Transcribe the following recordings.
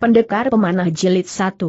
Pendekar Pemanah Jilid 1.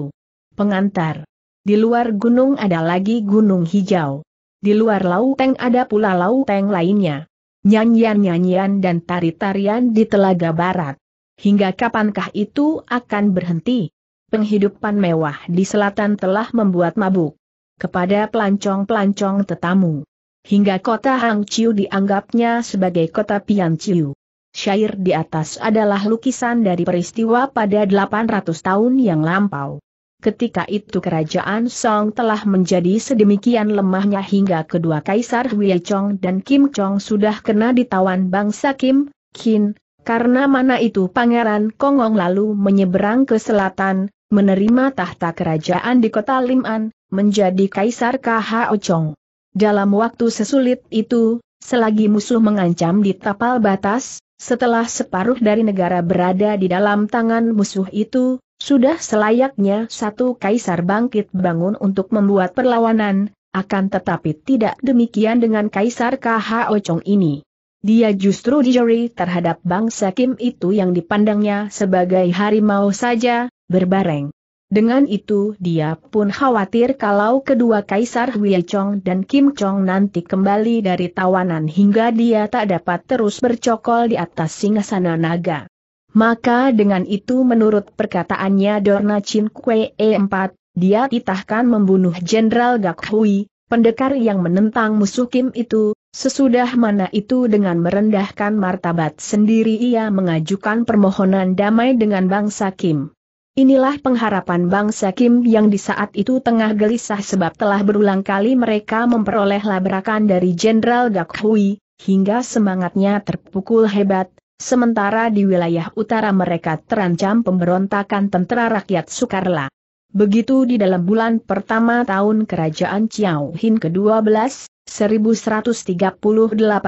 Pengantar. Di luar gunung ada lagi gunung hijau. Di luar lauteng ada pula lauteng lainnya. Nyanyian-nyanyian dan tari-tarian di telaga barat. Hingga kapankah itu akan berhenti? Penghidupan mewah di selatan telah membuat mabuk. Kepada pelancong-pelancong tetamu. Hingga kota Hangchiu dianggapnya sebagai kota Pianchiu. Syair di atas adalah lukisan dari peristiwa pada 800 tahun yang lampau. Ketika itu kerajaan Song telah menjadi sedemikian lemahnya hingga kedua kaisar Wei Chong dan Kim Chong sudah kena ditawan bangsa Kim, Qin, karena mana itu pangeran Kongong lalu menyeberang ke selatan, menerima tahta kerajaan di kota Liman, menjadi kaisar Khao Chong. Dalam waktu sesulit itu, selagi musuh mengancam di tapal batas, setelah separuh dari negara berada di dalam tangan musuh itu, sudah selayaknya satu kaisar bangkit bangun untuk membuat perlawanan, akan tetapi tidak demikian dengan kaisar KH Ocong ini. Dia justru dijeri terhadap bangsa Kim itu yang dipandangnya sebagai harimau saja, berbareng. Dengan itu dia pun khawatir kalau kedua kaisar Wei Chong dan Kim Chong nanti kembali dari tawanan hingga dia tak dapat terus bercokol di atas singasana naga. Maka dengan itu menurut perkataannya Dorna Chin Kue E4, dia titahkan membunuh Jenderal Gak Hui, pendekar yang menentang musuh Kim itu, sesudah mana itu dengan merendahkan martabat sendiri ia mengajukan permohonan damai dengan bangsa Kim. Inilah pengharapan bangsa Kim yang di saat itu tengah gelisah sebab telah berulang kali mereka memperoleh labrakan dari Jenderal Gak Hui, hingga semangatnya terpukul hebat, sementara di wilayah utara mereka terancam pemberontakan tentara rakyat Sukarla. Begitu di dalam bulan pertama tahun kerajaan Chiao Hin ke-12, 1138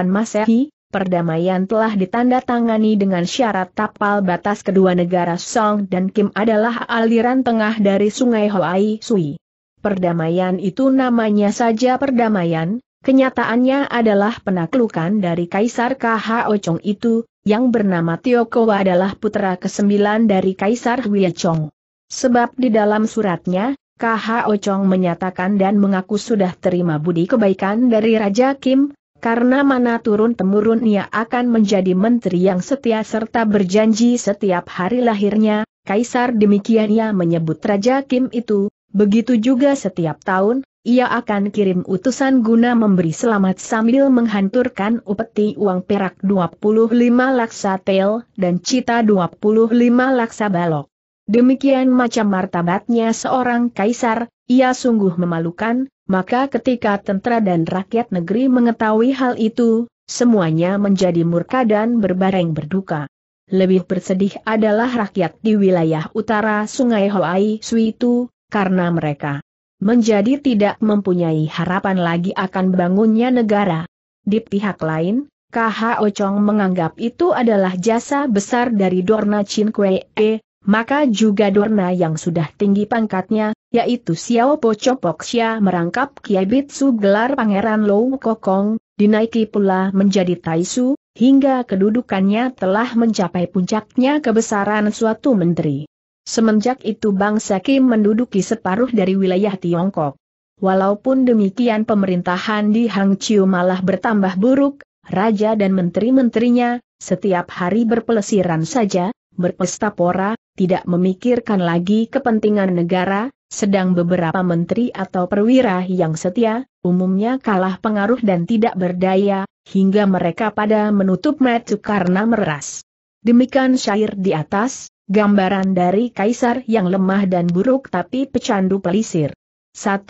Masehi, perdamaian telah ditandatangani dengan syarat tapal batas kedua negara Song dan Kim adalah aliran tengah dari sungai Hoai Sui. Perdamaian itu namanya saja perdamaian, kenyataannya adalah penaklukan dari Kaisar KHO Chong itu, yang bernama Tiokhoa adalah putra kesembilan dari Kaisar Huya Chong. Sebab di dalam suratnya, KHO Chong menyatakan dan mengaku sudah terima budi kebaikan dari Raja Kim, karena mana turun-temurun ia akan menjadi menteri yang setia serta berjanji setiap hari lahirnya, Kaisar demikian ia menyebut Raja Kim itu, begitu juga setiap tahun, ia akan kirim utusan guna memberi selamat sambil menghanturkan upeti uang perak 25 laksa tel dan cita 25 laksa balok. Demikian macam martabatnya seorang kaisar, ia sungguh memalukan, maka ketika tentara dan rakyat negeri mengetahui hal itu, semuanya menjadi murka dan berbareng berduka. Lebih bersedih adalah rakyat di wilayah utara Sungai Hoai Suitu, karena mereka menjadi tidak mempunyai harapan lagi akan bangunnya negara. Di pihak lain, KH Ochong menganggap itu adalah jasa besar dari Dorna Chin Kwee, maka juga Dorna yang sudah tinggi pangkatnya, yaitu Xiao Po Xia merangkap Kiai Bitsu gelar Pangeran Lou Kokong, dinaiki pula menjadi Taisu, hingga kedudukannya telah mencapai puncaknya kebesaran suatu menteri. Semenjak itu bangsa Kim menduduki separuh dari wilayah Tiongkok. Walaupun demikian pemerintahan di Hangzhou malah bertambah buruk, raja dan menteri-menterinya, setiap hari berpelesiran saja, berpesta pora, tidak memikirkan lagi kepentingan negara, sedang beberapa menteri atau perwira yang setia, umumnya kalah pengaruh dan tidak berdaya, hingga mereka pada menutup mata karena meras. Demikian syair di atas, gambaran dari kaisar yang lemah dan buruk tapi pecandu pelisir. 1.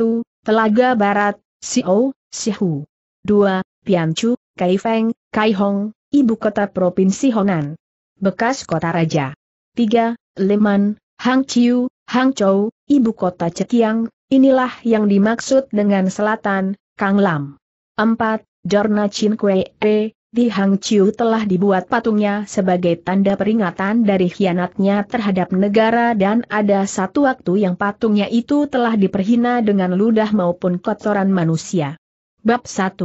Telaga Barat, Xiao, Sihu. 2. Piancu, Kaifeng, Kaihong, ibu kota Provinsi Honan. Bekas kota raja. 3. Leman, Hangqiu, Hangzhou, ibu kota Cekiang, inilah yang dimaksud dengan selatan, Kang Lam. 4. Jorna Chin Kue E, di Hang Chiu telah dibuat patungnya sebagai tanda peringatan dari hianatnya terhadap negara dan ada satu waktu yang patungnya itu telah diperhina dengan ludah maupun kotoran manusia. Bab 1.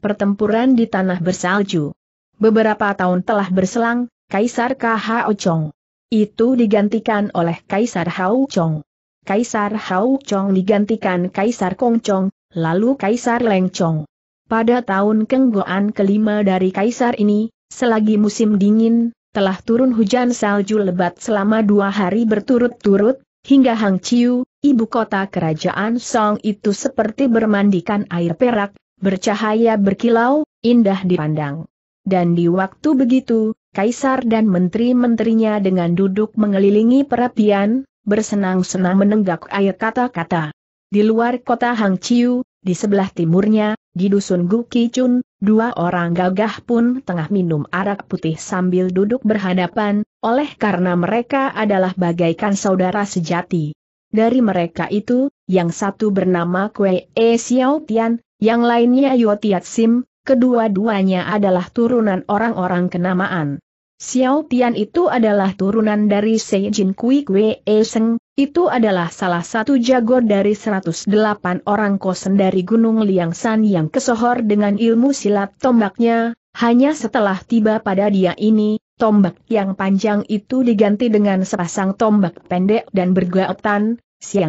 Pertempuran di Tanah Bersalju Beberapa tahun telah berselang, Kaisar K.H. Chong Itu digantikan oleh Kaisar Hao Chong. Kaisar Hao Chong digantikan Kaisar Kong Chong, lalu Kaisar Leng Chong. Pada tahun Kenggoan kelima dari Kaisar ini, selagi musim dingin, telah turun hujan salju lebat selama dua hari berturut-turut, hingga Hang Chiu, ibu kota kerajaan Song itu seperti bermandikan air perak, bercahaya berkilau, indah dipandang. Dan di waktu begitu, Kaisar dan menteri-menterinya dengan duduk mengelilingi perapian, bersenang-senang menenggak air kata-kata. Di luar kota Hang Chiu, di sebelah timurnya, di dusun Gukichun, dua orang gagah pun tengah minum arak putih sambil duduk berhadapan, oleh karena mereka adalah bagaikan saudara sejati. Dari mereka itu, yang satu bernama Kue E Xiao Tian, yang lainnya Yotiat Sim, kedua-duanya adalah turunan orang-orang kenamaan. Xiao Tian itu adalah turunan dari Jin Kui Kwe E Seng, itu adalah salah satu jago dari 108 orang kosen dari Gunung San yang kesohor dengan ilmu silat tombaknya, hanya setelah tiba pada dia ini, tombak yang panjang itu diganti dengan sepasang tombak pendek dan bergaotan,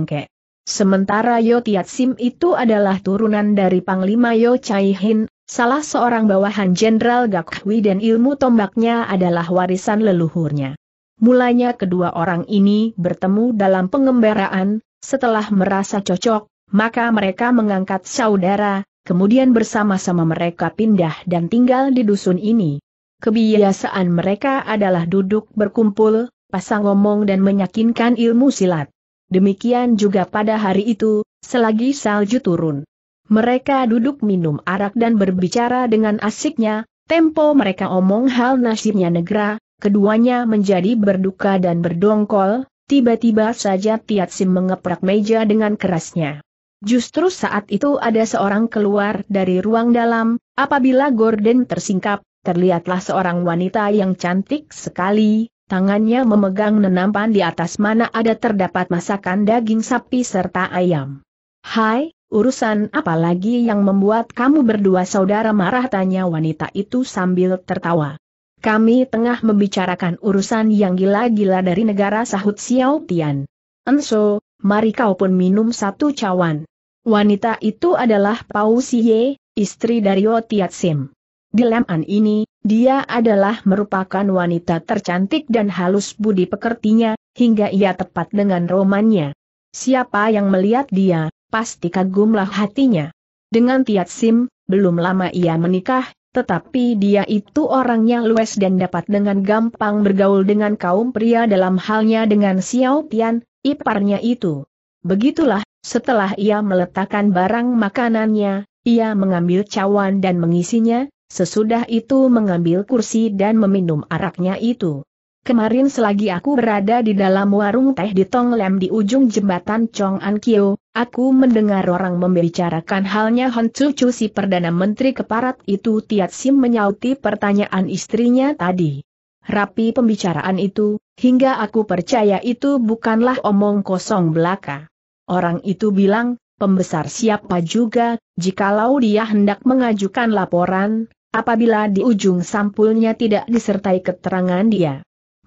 Ke. Sementara Yo Tiat Sim itu adalah turunan dari Panglima Yo Chai Hin, salah seorang bawahan Jenderal Gak dan ilmu tombaknya adalah warisan leluhurnya. Mulanya kedua orang ini bertemu dalam pengembaraan, setelah merasa cocok, maka mereka mengangkat saudara, kemudian bersama-sama mereka pindah dan tinggal di dusun ini. Kebiasaan mereka adalah duduk berkumpul, pasang ngomong dan menyakinkan ilmu silat. Demikian juga pada hari itu, selagi salju turun. Mereka duduk minum arak dan berbicara dengan asiknya, tempo mereka omong hal nasibnya negara, keduanya menjadi berduka dan berdongkol, tiba-tiba saja Tiatsim mengeprak meja dengan kerasnya. Justru saat itu ada seorang keluar dari ruang dalam, apabila Gordon tersingkap, terlihatlah seorang wanita yang cantik sekali, tangannya memegang nenampan di atas mana ada terdapat masakan daging sapi serta ayam. Hai, Urusan apa lagi yang membuat kamu berdua saudara marah tanya wanita itu sambil tertawa. Kami tengah membicarakan urusan yang gila-gila dari negara sahut Xiao Tian. Enso, mari kau pun minum satu cawan. Wanita itu adalah Pau Xie, istri dari O Tiat Sim. Di leman ini, dia adalah merupakan wanita tercantik dan halus budi pekertinya, hingga ia tepat dengan romannya. Siapa yang melihat dia, pasti kagumlah hatinya. Dengan Tiat Sim, belum lama ia menikah, tetapi dia itu orangnya luas dan dapat dengan gampang bergaul dengan kaum pria dalam halnya dengan Xiao Tian, iparnya itu. Begitulah, setelah ia meletakkan barang makanannya, ia mengambil cawan dan mengisinya, sesudah itu mengambil kursi dan meminum araknya itu. Kemarin selagi aku berada di dalam warung teh di Tonglem di ujung jembatan Chong An Kyo, aku mendengar orang membicarakan halnya Hon Chu si Perdana Menteri Keparat itu Tiat Sim menyauti pertanyaan istrinya tadi. Rapi pembicaraan itu, hingga aku percaya itu bukanlah omong kosong belaka. Orang itu bilang, pembesar siapa juga, jikalau dia hendak mengajukan laporan, apabila di ujung sampulnya tidak disertai keterangan dia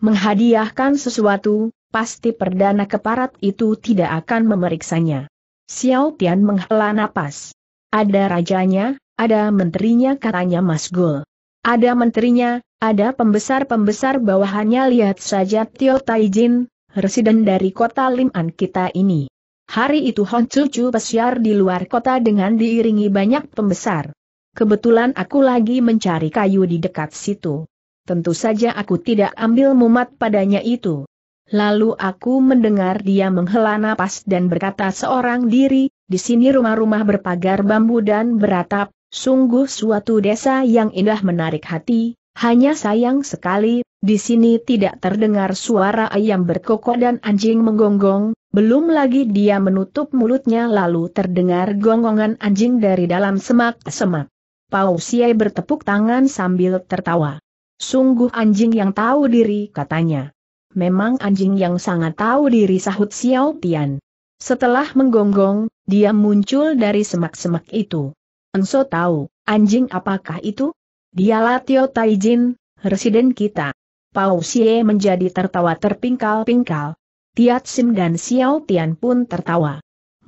menghadiahkan sesuatu, pasti perdana keparat itu tidak akan memeriksanya. Xiao Tian menghela napas. Ada rajanya, ada menterinya katanya Mas Gul. Ada menterinya, ada pembesar-pembesar bawahannya lihat saja Tio Taijin, residen dari kota Liman kita ini. Hari itu Hon Cucu pesiar di luar kota dengan diiringi banyak pembesar. Kebetulan aku lagi mencari kayu di dekat situ tentu saja aku tidak ambil mumat padanya itu. Lalu aku mendengar dia menghela napas dan berkata seorang diri, di sini rumah-rumah berpagar bambu dan beratap, sungguh suatu desa yang indah menarik hati, hanya sayang sekali, di sini tidak terdengar suara ayam berkokok dan anjing menggonggong, belum lagi dia menutup mulutnya lalu terdengar gonggongan anjing dari dalam semak-semak. Pausiai bertepuk tangan sambil tertawa. Sungguh anjing yang tahu diri katanya. Memang anjing yang sangat tahu diri sahut Xiao Tian. Setelah menggonggong, dia muncul dari semak-semak itu. Enso tahu, anjing apakah itu? Dialah Tio Taijin, residen kita. Pao Xie menjadi tertawa terpingkal-pingkal. Tiat Sim dan Xiao Tian pun tertawa.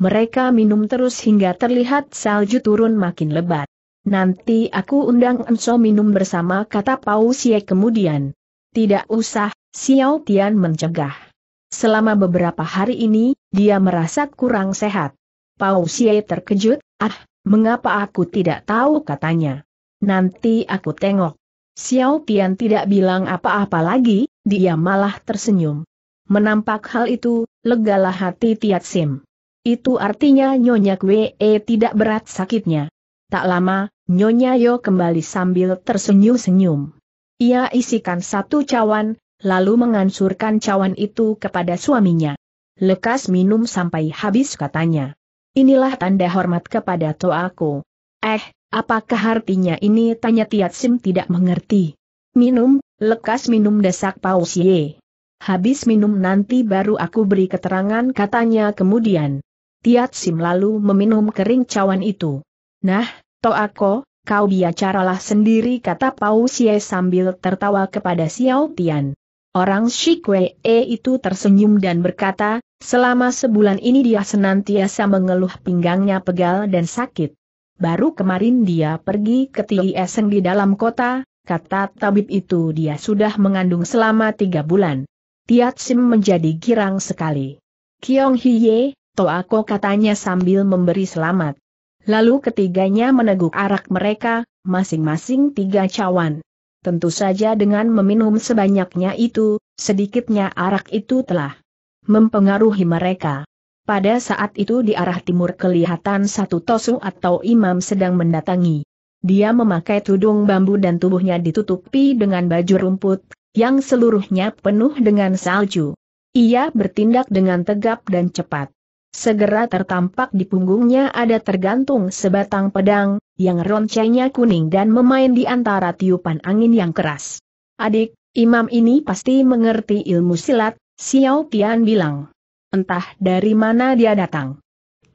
Mereka minum terus hingga terlihat salju turun makin lebat. Nanti aku undang Enso minum bersama kata Pau Sie kemudian. Tidak usah, Xiao Tian mencegah. Selama beberapa hari ini, dia merasa kurang sehat. Pau Sie terkejut, ah, mengapa aku tidak tahu katanya. Nanti aku tengok. Xiao Tian tidak bilang apa-apa lagi, dia malah tersenyum. Menampak hal itu, legalah hati Tiat Sim. Itu artinya Nyonya Kwee tidak berat sakitnya. Tak lama, Nyonya Yo kembali sambil tersenyum-senyum. Ia isikan satu cawan, lalu mengansurkan cawan itu kepada suaminya. Lekas minum sampai habis katanya. Inilah tanda hormat kepada toaku. Eh, apakah artinya ini tanya Tiat Sim tidak mengerti. Minum, lekas minum desak Paus Ye. Habis minum nanti baru aku beri keterangan katanya kemudian. Tiat Sim lalu meminum kering cawan itu. Nah, Toako, kau biacaralah sendiri kata Pau Xie sambil tertawa kepada Xiao Tian. Orang Shikwe -e itu tersenyum dan berkata, selama sebulan ini dia senantiasa mengeluh pinggangnya pegal dan sakit. Baru kemarin dia pergi ke Tieseng di dalam kota, kata tabib itu dia sudah mengandung selama tiga bulan. Tiat Sim menjadi girang sekali. Kiong Hiye, Toako katanya sambil memberi selamat. Lalu ketiganya meneguk arak mereka, masing-masing tiga cawan. Tentu saja dengan meminum sebanyaknya itu, sedikitnya arak itu telah mempengaruhi mereka. Pada saat itu di arah timur kelihatan satu tosu atau imam sedang mendatangi. Dia memakai tudung bambu dan tubuhnya ditutupi dengan baju rumput, yang seluruhnya penuh dengan salju. Ia bertindak dengan tegap dan cepat. Segera tertampak di punggungnya ada tergantung sebatang pedang, yang roncengnya kuning dan memain di antara tiupan angin yang keras. Adik, imam ini pasti mengerti ilmu silat, Xiao Tian bilang. Entah dari mana dia datang.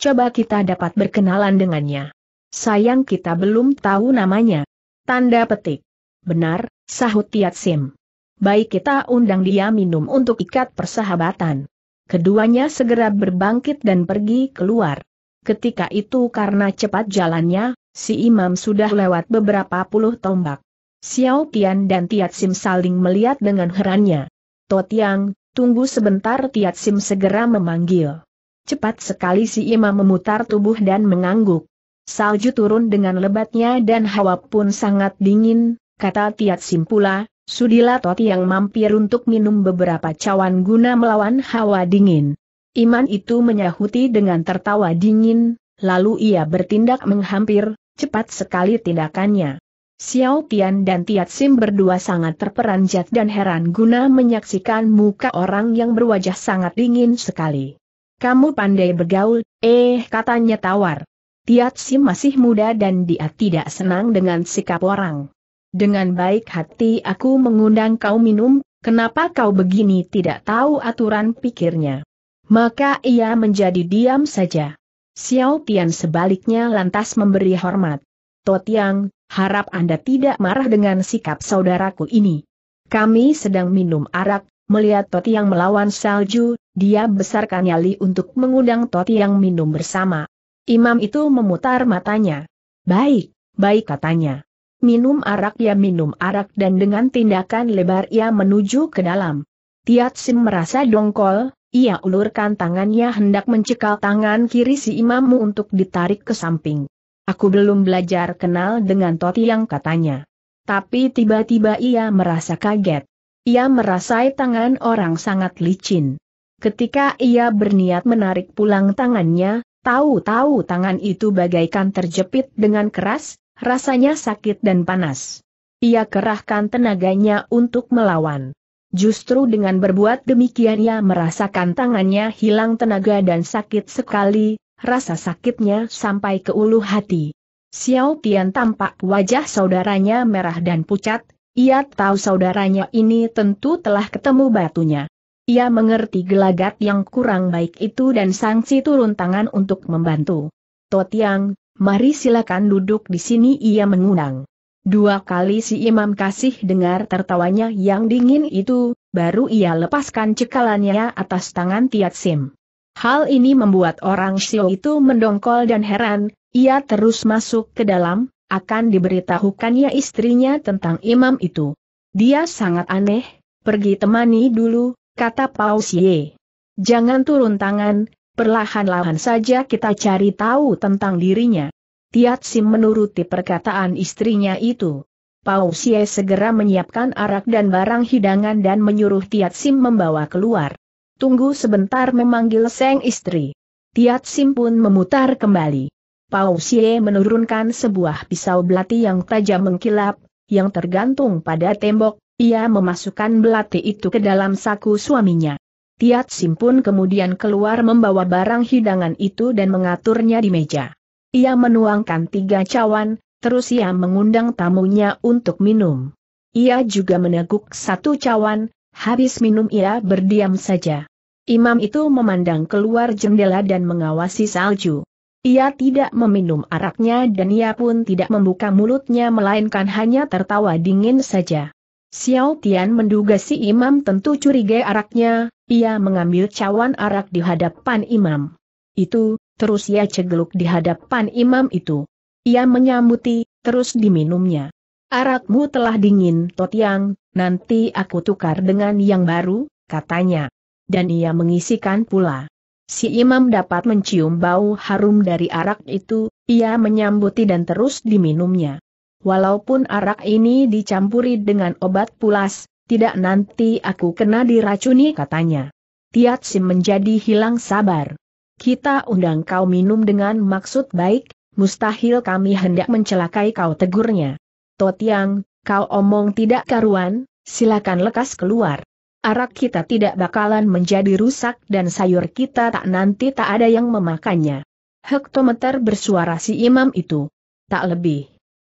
Coba kita dapat berkenalan dengannya. Sayang kita belum tahu namanya. Tanda petik. Benar, sahut Tiat Sim. Baik kita undang dia minum untuk ikat persahabatan. Keduanya segera berbangkit dan pergi keluar. Ketika itu karena cepat jalannya, si imam sudah lewat beberapa puluh tombak. Xiao Tian dan Tiat Sim saling melihat dengan herannya. Totiang, tunggu sebentar Tiat Sim segera memanggil. Cepat sekali si imam memutar tubuh dan mengangguk. Salju turun dengan lebatnya dan hawa pun sangat dingin, kata Tiat Sim pula, Sudila Toti yang mampir untuk minum beberapa cawan guna melawan hawa dingin. Iman itu menyahuti dengan tertawa dingin, lalu ia bertindak menghampir, cepat sekali tindakannya. Xiao Tian dan Tiat Sim berdua sangat terperanjat dan heran guna menyaksikan muka orang yang berwajah sangat dingin sekali. Kamu pandai bergaul, eh katanya tawar. Tiat Sim masih muda dan dia tidak senang dengan sikap orang. Dengan baik hati aku mengundang kau minum, kenapa kau begini tidak tahu aturan pikirnya. Maka ia menjadi diam saja. Xiao Tian sebaliknya lantas memberi hormat. Totiang, harap Anda tidak marah dengan sikap saudaraku ini. Kami sedang minum arak, melihat Totiang melawan salju, dia besarkan nyali untuk mengundang Totiang minum bersama. Imam itu memutar matanya. Baik, baik katanya. Minum arak ya minum arak dan dengan tindakan lebar ia menuju ke dalam. Tiat Sim merasa dongkol, ia ulurkan tangannya hendak mencekal tangan kiri si imammu untuk ditarik ke samping. Aku belum belajar kenal dengan Toti yang katanya. Tapi tiba-tiba ia merasa kaget. Ia merasai tangan orang sangat licin. Ketika ia berniat menarik pulang tangannya, tahu-tahu tangan itu bagaikan terjepit dengan keras, rasanya sakit dan panas. Ia kerahkan tenaganya untuk melawan. Justru dengan berbuat demikian ia merasakan tangannya hilang tenaga dan sakit sekali, rasa sakitnya sampai ke ulu hati. Xiao Tian tampak wajah saudaranya merah dan pucat, ia tahu saudaranya ini tentu telah ketemu batunya. Ia mengerti gelagat yang kurang baik itu dan sangsi turun tangan untuk membantu. Totiang, mari silakan duduk di sini ia mengundang. Dua kali si imam kasih dengar tertawanya yang dingin itu, baru ia lepaskan cekalannya atas tangan Tiat Sim. Hal ini membuat orang Xiao itu mendongkol dan heran, ia terus masuk ke dalam, akan diberitahukannya istrinya tentang imam itu. Dia sangat aneh, pergi temani dulu, kata Pao Xie. Jangan turun tangan, Perlahan-lahan saja kita cari tahu tentang dirinya. Tiat Sim menuruti perkataan istrinya itu. Pau Xie segera menyiapkan arak dan barang hidangan dan menyuruh Tiat Sim membawa keluar. Tunggu sebentar memanggil Seng istri. Tiat Sim pun memutar kembali. Pau Xie menurunkan sebuah pisau belati yang tajam mengkilap, yang tergantung pada tembok, ia memasukkan belati itu ke dalam saku suaminya. Tiat Sim pun kemudian keluar membawa barang hidangan itu dan mengaturnya di meja. Ia menuangkan tiga cawan, terus ia mengundang tamunya untuk minum. Ia juga meneguk satu cawan, habis minum ia berdiam saja. Imam itu memandang keluar jendela dan mengawasi salju. Ia tidak meminum araknya dan ia pun tidak membuka mulutnya melainkan hanya tertawa dingin saja. Xiao Tian menduga si imam tentu curiga araknya, ia mengambil cawan arak di hadapan imam. Itu, terus ia cegeluk di hadapan imam itu. Ia menyambuti, terus diminumnya. Arakmu telah dingin, Totiang, nanti aku tukar dengan yang baru, katanya. Dan ia mengisikan pula. Si imam dapat mencium bau harum dari arak itu, ia menyambuti dan terus diminumnya. Walaupun arak ini dicampuri dengan obat pulas, tidak nanti aku kena diracuni katanya. Tiat Sim menjadi hilang sabar. Kita undang kau minum dengan maksud baik, mustahil kami hendak mencelakai kau tegurnya. Totiang, kau omong tidak karuan, silakan lekas keluar. Arak kita tidak bakalan menjadi rusak dan sayur kita tak nanti tak ada yang memakannya. Hektometer bersuara si imam itu. Tak lebih.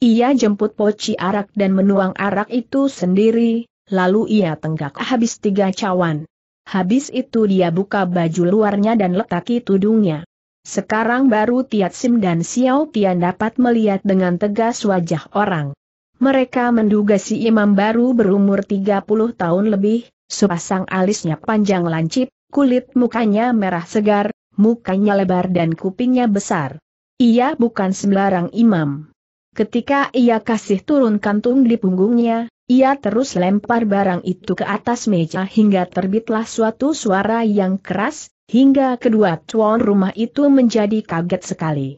Ia jemput poci arak dan menuang arak itu sendiri, lalu ia tenggak habis tiga cawan. Habis itu dia buka baju luarnya dan letaki tudungnya. Sekarang baru Tiat Sim dan Xiao Tian dapat melihat dengan tegas wajah orang. Mereka menduga si imam baru berumur 30 tahun lebih, sepasang alisnya panjang lancip, kulit mukanya merah segar, mukanya lebar dan kupingnya besar. Ia bukan sembarang imam. Ketika ia kasih turun kantung di punggungnya, ia terus lempar barang itu ke atas meja hingga terbitlah suatu suara yang keras, hingga kedua tuan rumah itu menjadi kaget sekali.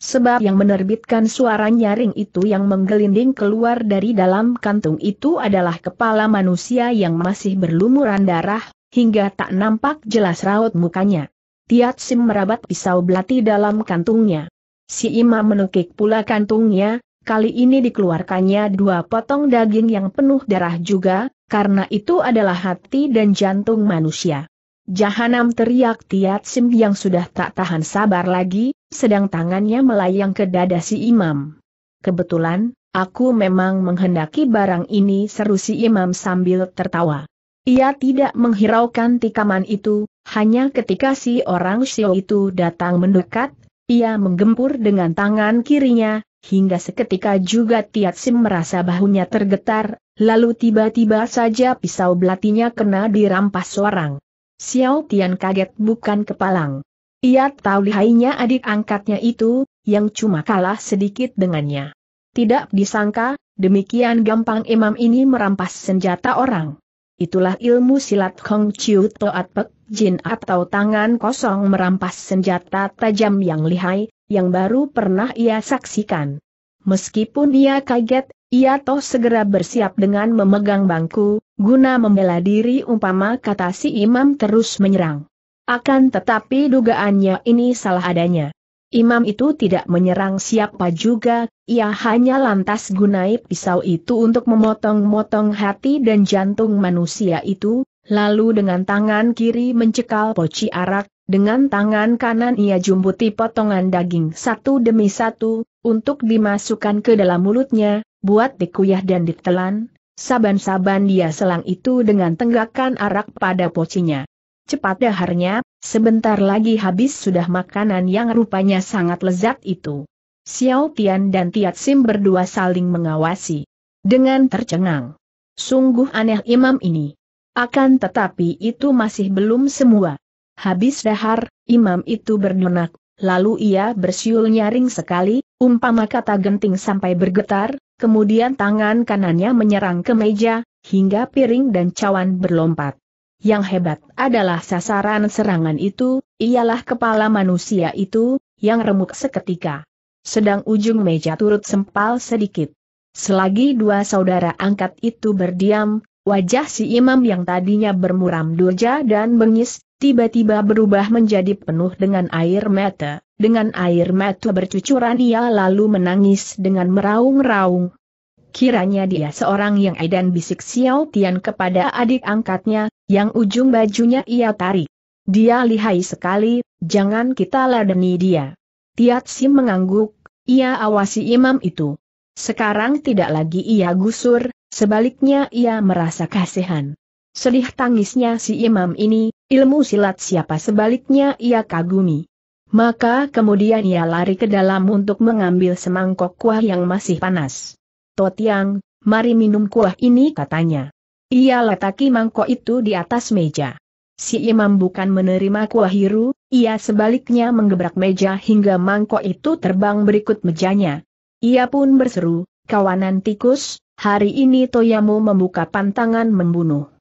Sebab yang menerbitkan suara nyaring itu yang menggelinding keluar dari dalam kantung itu adalah kepala manusia yang masih berlumuran darah, hingga tak nampak jelas raut mukanya. Tiat Sim merabat pisau belati dalam kantungnya. Si Imam menukik pula kantungnya, kali ini dikeluarkannya dua potong daging yang penuh darah juga, karena itu adalah hati dan jantung manusia. Jahanam teriak Tiat Sim yang sudah tak tahan sabar lagi, sedang tangannya melayang ke dada si imam. Kebetulan, aku memang menghendaki barang ini seru si imam sambil tertawa. Ia tidak menghiraukan tikaman itu, hanya ketika si orang Xiao itu datang mendekat, ia menggempur dengan tangan kirinya, hingga seketika juga Tiat Sim merasa bahunya tergetar, lalu tiba-tiba saja pisau belatinya kena dirampas orang. Xiao Tian kaget bukan kepalang. Ia tahu lihainya adik angkatnya itu, yang cuma kalah sedikit dengannya. Tidak disangka, demikian gampang imam ini merampas senjata orang. Itulah ilmu silat Hong Chiu Toat Pek Jin atau tangan kosong merampas senjata tajam yang lihai, yang baru pernah ia saksikan. Meskipun ia kaget, ia toh segera bersiap dengan memegang bangku, guna membela diri umpama kata si imam terus menyerang. Akan tetapi dugaannya ini salah adanya. Imam itu tidak menyerang siapa juga, ia hanya lantas gunai pisau itu untuk memotong-motong hati dan jantung manusia itu, lalu dengan tangan kiri mencekal poci arak, dengan tangan kanan ia jumbuti potongan daging satu demi satu, untuk dimasukkan ke dalam mulutnya, buat dikuyah dan ditelan, saban-saban dia selang itu dengan tenggakan arak pada pocinya. Cepat daharnya, sebentar lagi habis sudah makanan yang rupanya sangat lezat itu. Xiao Tian dan Tiat Sim berdua saling mengawasi. Dengan tercengang. Sungguh aneh imam ini. Akan tetapi itu masih belum semua. Habis dahar, imam itu berdonak. lalu ia bersiul nyaring sekali, umpama kata genting sampai bergetar, kemudian tangan kanannya menyerang ke meja, hingga piring dan cawan berlompat. Yang hebat adalah sasaran serangan itu, ialah kepala manusia itu, yang remuk seketika. Sedang ujung meja turut sempal sedikit. Selagi dua saudara angkat itu berdiam, wajah si imam yang tadinya bermuram durja dan bengis, tiba-tiba berubah menjadi penuh dengan air mata, dengan air mata bercucuran ia lalu menangis dengan meraung-raung. Kiranya dia seorang yang edan bisik Xiao Tian kepada adik angkatnya, yang ujung bajunya ia tarik. Dia lihai sekali, jangan kita ladeni dia. Tiat Sim mengangguk, ia awasi imam itu. Sekarang tidak lagi ia gusur, sebaliknya ia merasa kasihan. Sedih tangisnya si imam ini, Ilmu silat siapa sebaliknya ia kagumi. Maka kemudian ia lari ke dalam untuk mengambil semangkok kuah yang masih panas. Totiang, mari minum kuah ini katanya. Ia letaki mangkok itu di atas meja. Si imam bukan menerima kuah hiru, ia sebaliknya menggebrak meja hingga mangkok itu terbang berikut mejanya. Ia pun berseru, kawanan tikus, hari ini Toyamu membuka pantangan membunuh.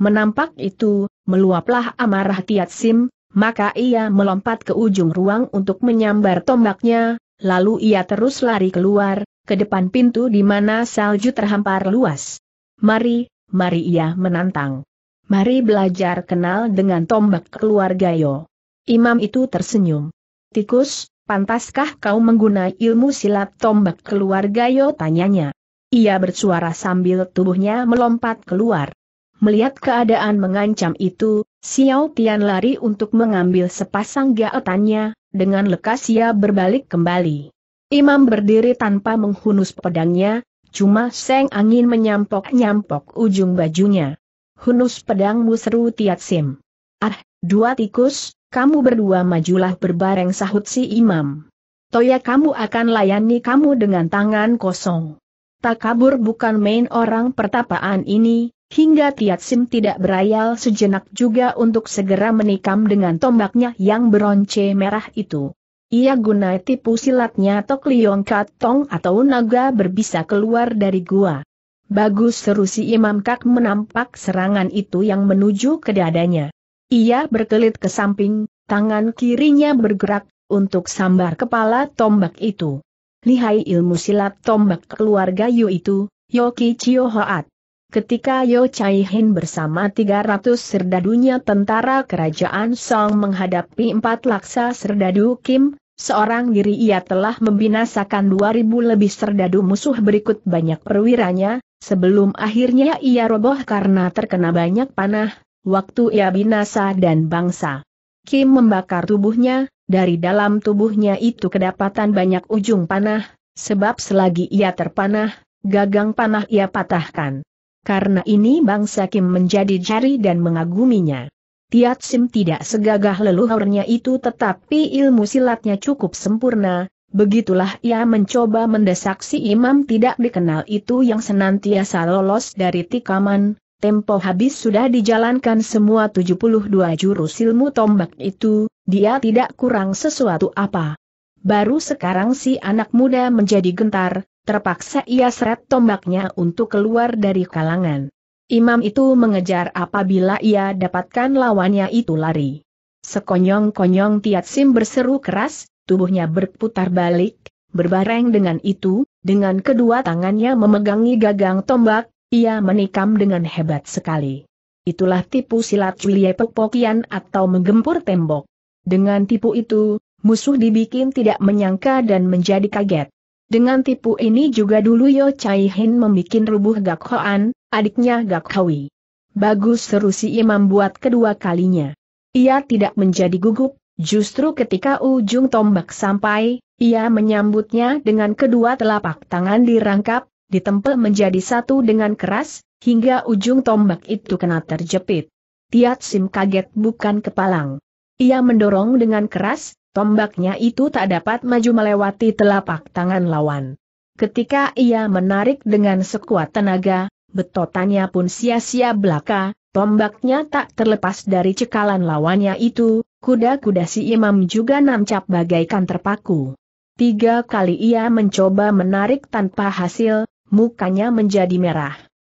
Menampak itu, meluaplah amarah Tiat Sim, maka ia melompat ke ujung ruang untuk menyambar tombaknya, lalu ia terus lari keluar, ke depan pintu di mana salju terhampar luas. Mari, mari ia menantang. Mari belajar kenal dengan tombak keluarga yo. Imam itu tersenyum. Tikus, pantaskah kau menggunakan ilmu silat tombak keluarga yo tanyanya. Ia bersuara sambil tubuhnya melompat keluar. Melihat keadaan mengancam itu, Xiao Tian lari untuk mengambil sepasang gaetannya, dengan lekas ia berbalik kembali. Imam berdiri tanpa menghunus pedangnya, cuma seng angin menyampok-nyampok ujung bajunya. Hunus pedangmu seru Tiat Sim. Ah, dua tikus, kamu berdua majulah berbareng sahut si imam. Toya kamu akan layani kamu dengan tangan kosong. Tak kabur bukan main orang pertapaan ini, Hingga Tiat Sim tidak berayal sejenak juga untuk segera menikam dengan tombaknya yang beronce merah itu. Ia guna tipu silatnya Tok Liong Tong atau naga berbisa keluar dari gua. Bagus seru si Imam Kak menampak serangan itu yang menuju ke dadanya. Ia berkelit ke samping, tangan kirinya bergerak, untuk sambar kepala tombak itu. Lihai ilmu silat tombak keluarga Yu itu, Yoki Chio Hoat. Ketika Yo Chai Hin bersama 300 serdadunya tentara kerajaan Song menghadapi empat laksa serdadu Kim, seorang diri ia telah membinasakan 2000 lebih serdadu musuh berikut banyak perwiranya, sebelum akhirnya ia roboh karena terkena banyak panah, waktu ia binasa dan bangsa. Kim membakar tubuhnya, dari dalam tubuhnya itu kedapatan banyak ujung panah, sebab selagi ia terpanah, gagang panah ia patahkan. Karena ini bangsa Kim menjadi jari dan mengaguminya. Tiat Sim tidak segagah leluhurnya itu tetapi ilmu silatnya cukup sempurna, begitulah ia mencoba mendesak si imam tidak dikenal itu yang senantiasa lolos dari tikaman, tempo habis sudah dijalankan semua 72 jurus ilmu tombak itu, dia tidak kurang sesuatu apa. Baru sekarang si anak muda menjadi gentar, Terpaksa ia seret tombaknya untuk keluar dari kalangan. Imam itu mengejar apabila ia dapatkan lawannya itu lari. Sekonyong-konyong Tiat Sim berseru keras, tubuhnya berputar balik, berbareng dengan itu, dengan kedua tangannya memegangi gagang tombak, ia menikam dengan hebat sekali. Itulah tipu silat Julie Pepokian atau menggempur tembok. Dengan tipu itu, musuh dibikin tidak menyangka dan menjadi kaget. Dengan tipu ini juga dulu Yo Chai Hin membuat rubuh Gak Hoan, adiknya Gak kawi. Bagus seru si Imam buat kedua kalinya. Ia tidak menjadi gugup, justru ketika ujung tombak sampai, ia menyambutnya dengan kedua telapak tangan dirangkap, ditempel menjadi satu dengan keras, hingga ujung tombak itu kena terjepit. Tiat Sim kaget bukan kepalang. Ia mendorong dengan keras, Tombaknya itu tak dapat maju melewati telapak tangan lawan. Ketika ia menarik dengan sekuat tenaga, betotannya pun sia-sia belaka, tombaknya tak terlepas dari cekalan lawannya itu, kuda-kuda si imam juga nancap bagaikan terpaku. Tiga kali ia mencoba menarik tanpa hasil, mukanya menjadi merah.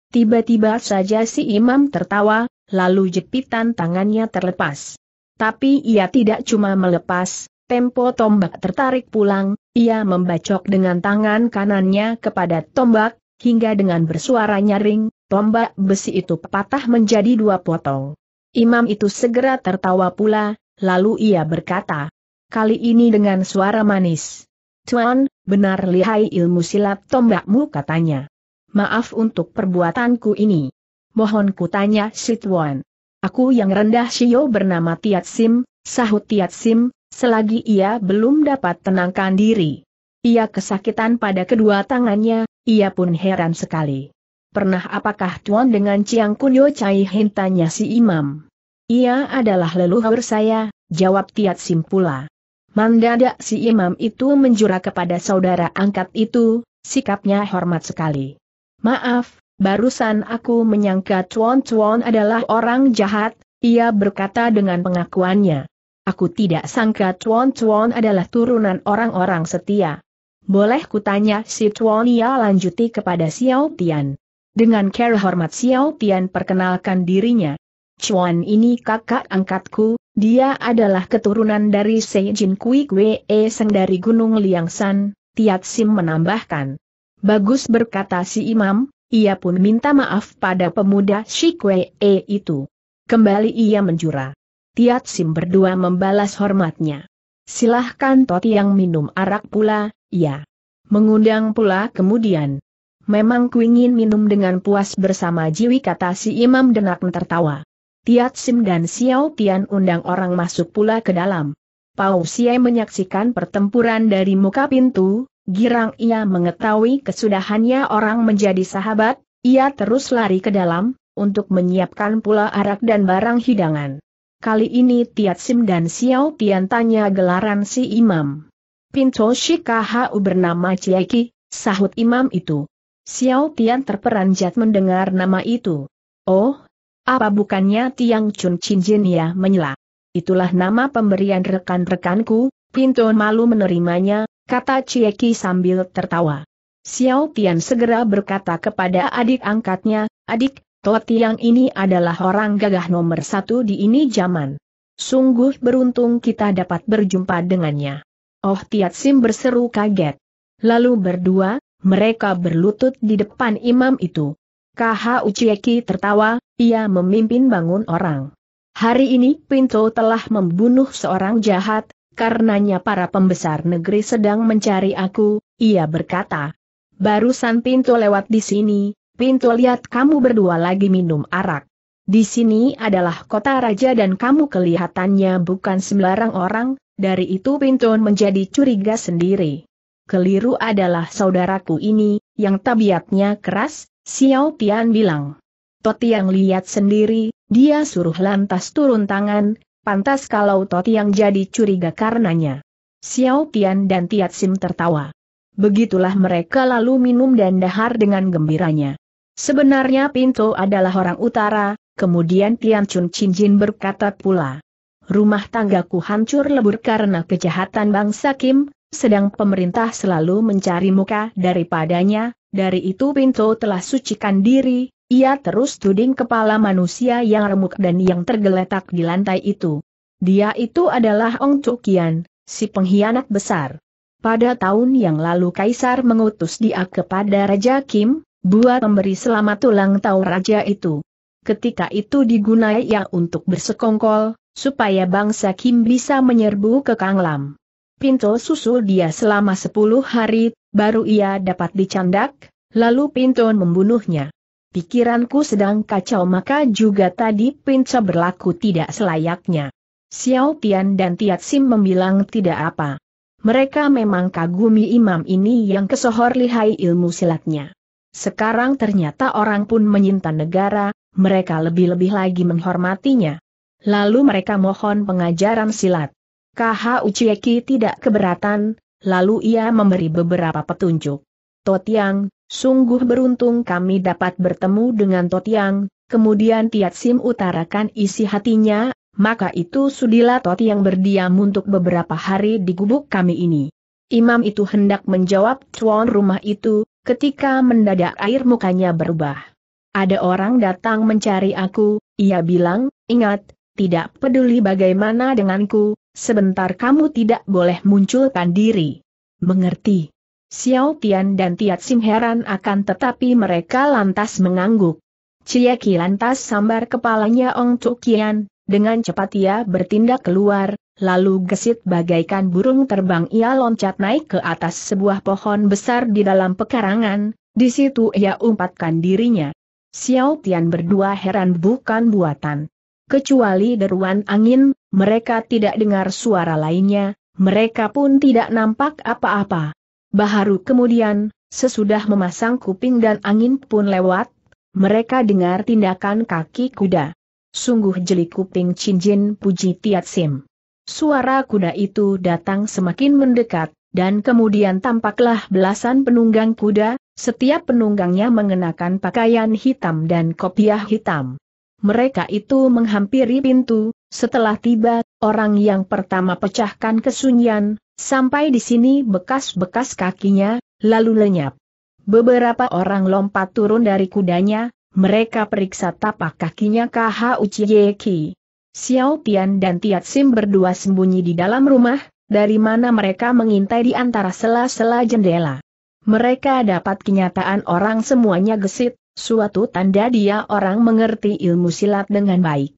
Tiba-tiba saja si imam tertawa, lalu jepitan tangannya terlepas. Tapi ia tidak cuma melepas, tempo tombak tertarik pulang, ia membacok dengan tangan kanannya kepada tombak, hingga dengan bersuara nyaring, tombak besi itu patah menjadi dua potong. Imam itu segera tertawa pula, lalu ia berkata, kali ini dengan suara manis. Tuan, benar lihai ilmu silat tombakmu katanya. Maaf untuk perbuatanku ini. Mohon kutanya si Aku yang rendah Shio bernama Tiat Sim, sahut Tiat Sim, selagi ia belum dapat tenangkan diri. Ia kesakitan pada kedua tangannya, ia pun heran sekali. Pernah apakah Tuan dengan Chiang Kunyo Chai Hin si imam? Ia adalah leluhur saya, jawab Tiat Sim pula. Mandadak si imam itu menjura kepada saudara angkat itu, sikapnya hormat sekali. Maaf, barusan aku menyangka Chuan Chuan adalah orang jahat, ia berkata dengan pengakuannya. Aku tidak sangka Chuan Chuan adalah turunan orang-orang setia. Boleh kutanya si Chuan ia lanjuti kepada Xiao Tian. Dengan care hormat Xiao Tian perkenalkan dirinya. Chuan ini kakak angkatku, dia adalah keturunan dari Seijin Kui Kwe e Seng dari Gunung Liangshan. Tiat Sim menambahkan. Bagus berkata si imam, ia pun minta maaf pada pemuda Shikwe E itu. Kembali ia menjura. Tiat Sim berdua membalas hormatnya. Silahkan Toti yang minum arak pula, ya. Mengundang pula kemudian. Memang ku ingin minum dengan puas bersama Jiwi kata si Imam Denak tertawa. Tiat Sim dan Xiao Tian undang orang masuk pula ke dalam. Pau Siai menyaksikan pertempuran dari muka pintu, Girang ia mengetahui kesudahannya orang menjadi sahabat, ia terus lari ke dalam, untuk menyiapkan pula arak dan barang hidangan. Kali ini Tiat Sim dan Xiao Tian tanya gelaran si imam. Pinto Shikahu bernama Cieki, sahut imam itu. Xiao Tian terperanjat mendengar nama itu. Oh, apa bukannya Tiang Chun Jin ya menyela. Itulah nama pemberian rekan-rekanku, Pinto malu menerimanya, kata Cieki sambil tertawa. Xiao Tian segera berkata kepada adik angkatnya, adik, Toti yang ini adalah orang gagah nomor satu di ini zaman. Sungguh beruntung kita dapat berjumpa dengannya. Oh Tiat Sim berseru kaget. Lalu berdua, mereka berlutut di depan imam itu. Kaha Ucieki tertawa, ia memimpin bangun orang. Hari ini Pinto telah membunuh seorang jahat, karenanya para pembesar negeri sedang mencari aku, ia berkata. Barusan pintu lewat di sini, pintu lihat kamu berdua lagi minum arak. Di sini adalah kota raja dan kamu kelihatannya bukan sembarang orang, dari itu pintu menjadi curiga sendiri. Keliru adalah saudaraku ini, yang tabiatnya keras, Xiao Tian bilang. Toti yang lihat sendiri, dia suruh lantas turun tangan, Pantas kalau Toti yang jadi curiga karenanya. Xiao Tian dan Tiat Sim tertawa. Begitulah mereka lalu minum dan dahar dengan gembiranya. Sebenarnya Pinto adalah orang utara, kemudian Tian Chun Chin Jin berkata pula. Rumah tanggaku hancur lebur karena kejahatan bangsa Kim, sedang pemerintah selalu mencari muka daripadanya, dari itu Pinto telah sucikan diri, ia terus tuding kepala manusia yang remuk dan yang tergeletak di lantai itu. Dia itu adalah Ong Chukian, si pengkhianat besar. Pada tahun yang lalu Kaisar mengutus dia kepada Raja Kim, buat memberi selamat ulang tahun Raja itu. Ketika itu digunai ia untuk bersekongkol, supaya bangsa Kim bisa menyerbu ke Kanglam. Pinto susul dia selama 10 hari, baru ia dapat dicandak, lalu Pinto membunuhnya. Pikiranku sedang kacau maka juga tadi Pinca berlaku tidak selayaknya. Xiao Tian dan Tiat Sim membilang tidak apa. Mereka memang kagumi imam ini yang kesohor lihai ilmu silatnya. Sekarang ternyata orang pun menyinta negara, mereka lebih-lebih lagi menghormatinya. Lalu mereka mohon pengajaran silat. KH Ucieki tidak keberatan, lalu ia memberi beberapa petunjuk. Totiang, Sungguh beruntung kami dapat bertemu dengan Totiang, kemudian Tiat Sim utarakan isi hatinya, maka itu sudilah Totiang berdiam untuk beberapa hari di gubuk kami ini. Imam itu hendak menjawab tuan rumah itu, ketika mendadak air mukanya berubah. Ada orang datang mencari aku, ia bilang, ingat, tidak peduli bagaimana denganku, sebentar kamu tidak boleh munculkan diri. Mengerti. Xiao Tian dan Tiat Sim heran akan tetapi mereka lantas mengangguk. Cie Ki lantas sambar kepalanya Ong Tukian, Kian, dengan cepat ia bertindak keluar, lalu gesit bagaikan burung terbang ia loncat naik ke atas sebuah pohon besar di dalam pekarangan, di situ ia umpatkan dirinya. Xiao Tian berdua heran bukan buatan. Kecuali deruan angin, mereka tidak dengar suara lainnya, mereka pun tidak nampak apa-apa. Baharu kemudian, sesudah memasang kuping dan angin pun lewat, mereka dengar tindakan kaki kuda. Sungguh jeli kuping cincin puji Tiat Sim. Suara kuda itu datang semakin mendekat, dan kemudian tampaklah belasan penunggang kuda, setiap penunggangnya mengenakan pakaian hitam dan kopiah hitam. Mereka itu menghampiri pintu, setelah tiba, orang yang pertama pecahkan kesunyian, Sampai di sini bekas-bekas kakinya, lalu lenyap. Beberapa orang lompat turun dari kudanya, mereka periksa tapak kakinya KH Uciyeki. Xiao Tian dan Tiat Sim berdua sembunyi di dalam rumah, dari mana mereka mengintai di antara sela-sela jendela. Mereka dapat kenyataan orang semuanya gesit, suatu tanda dia orang mengerti ilmu silat dengan baik.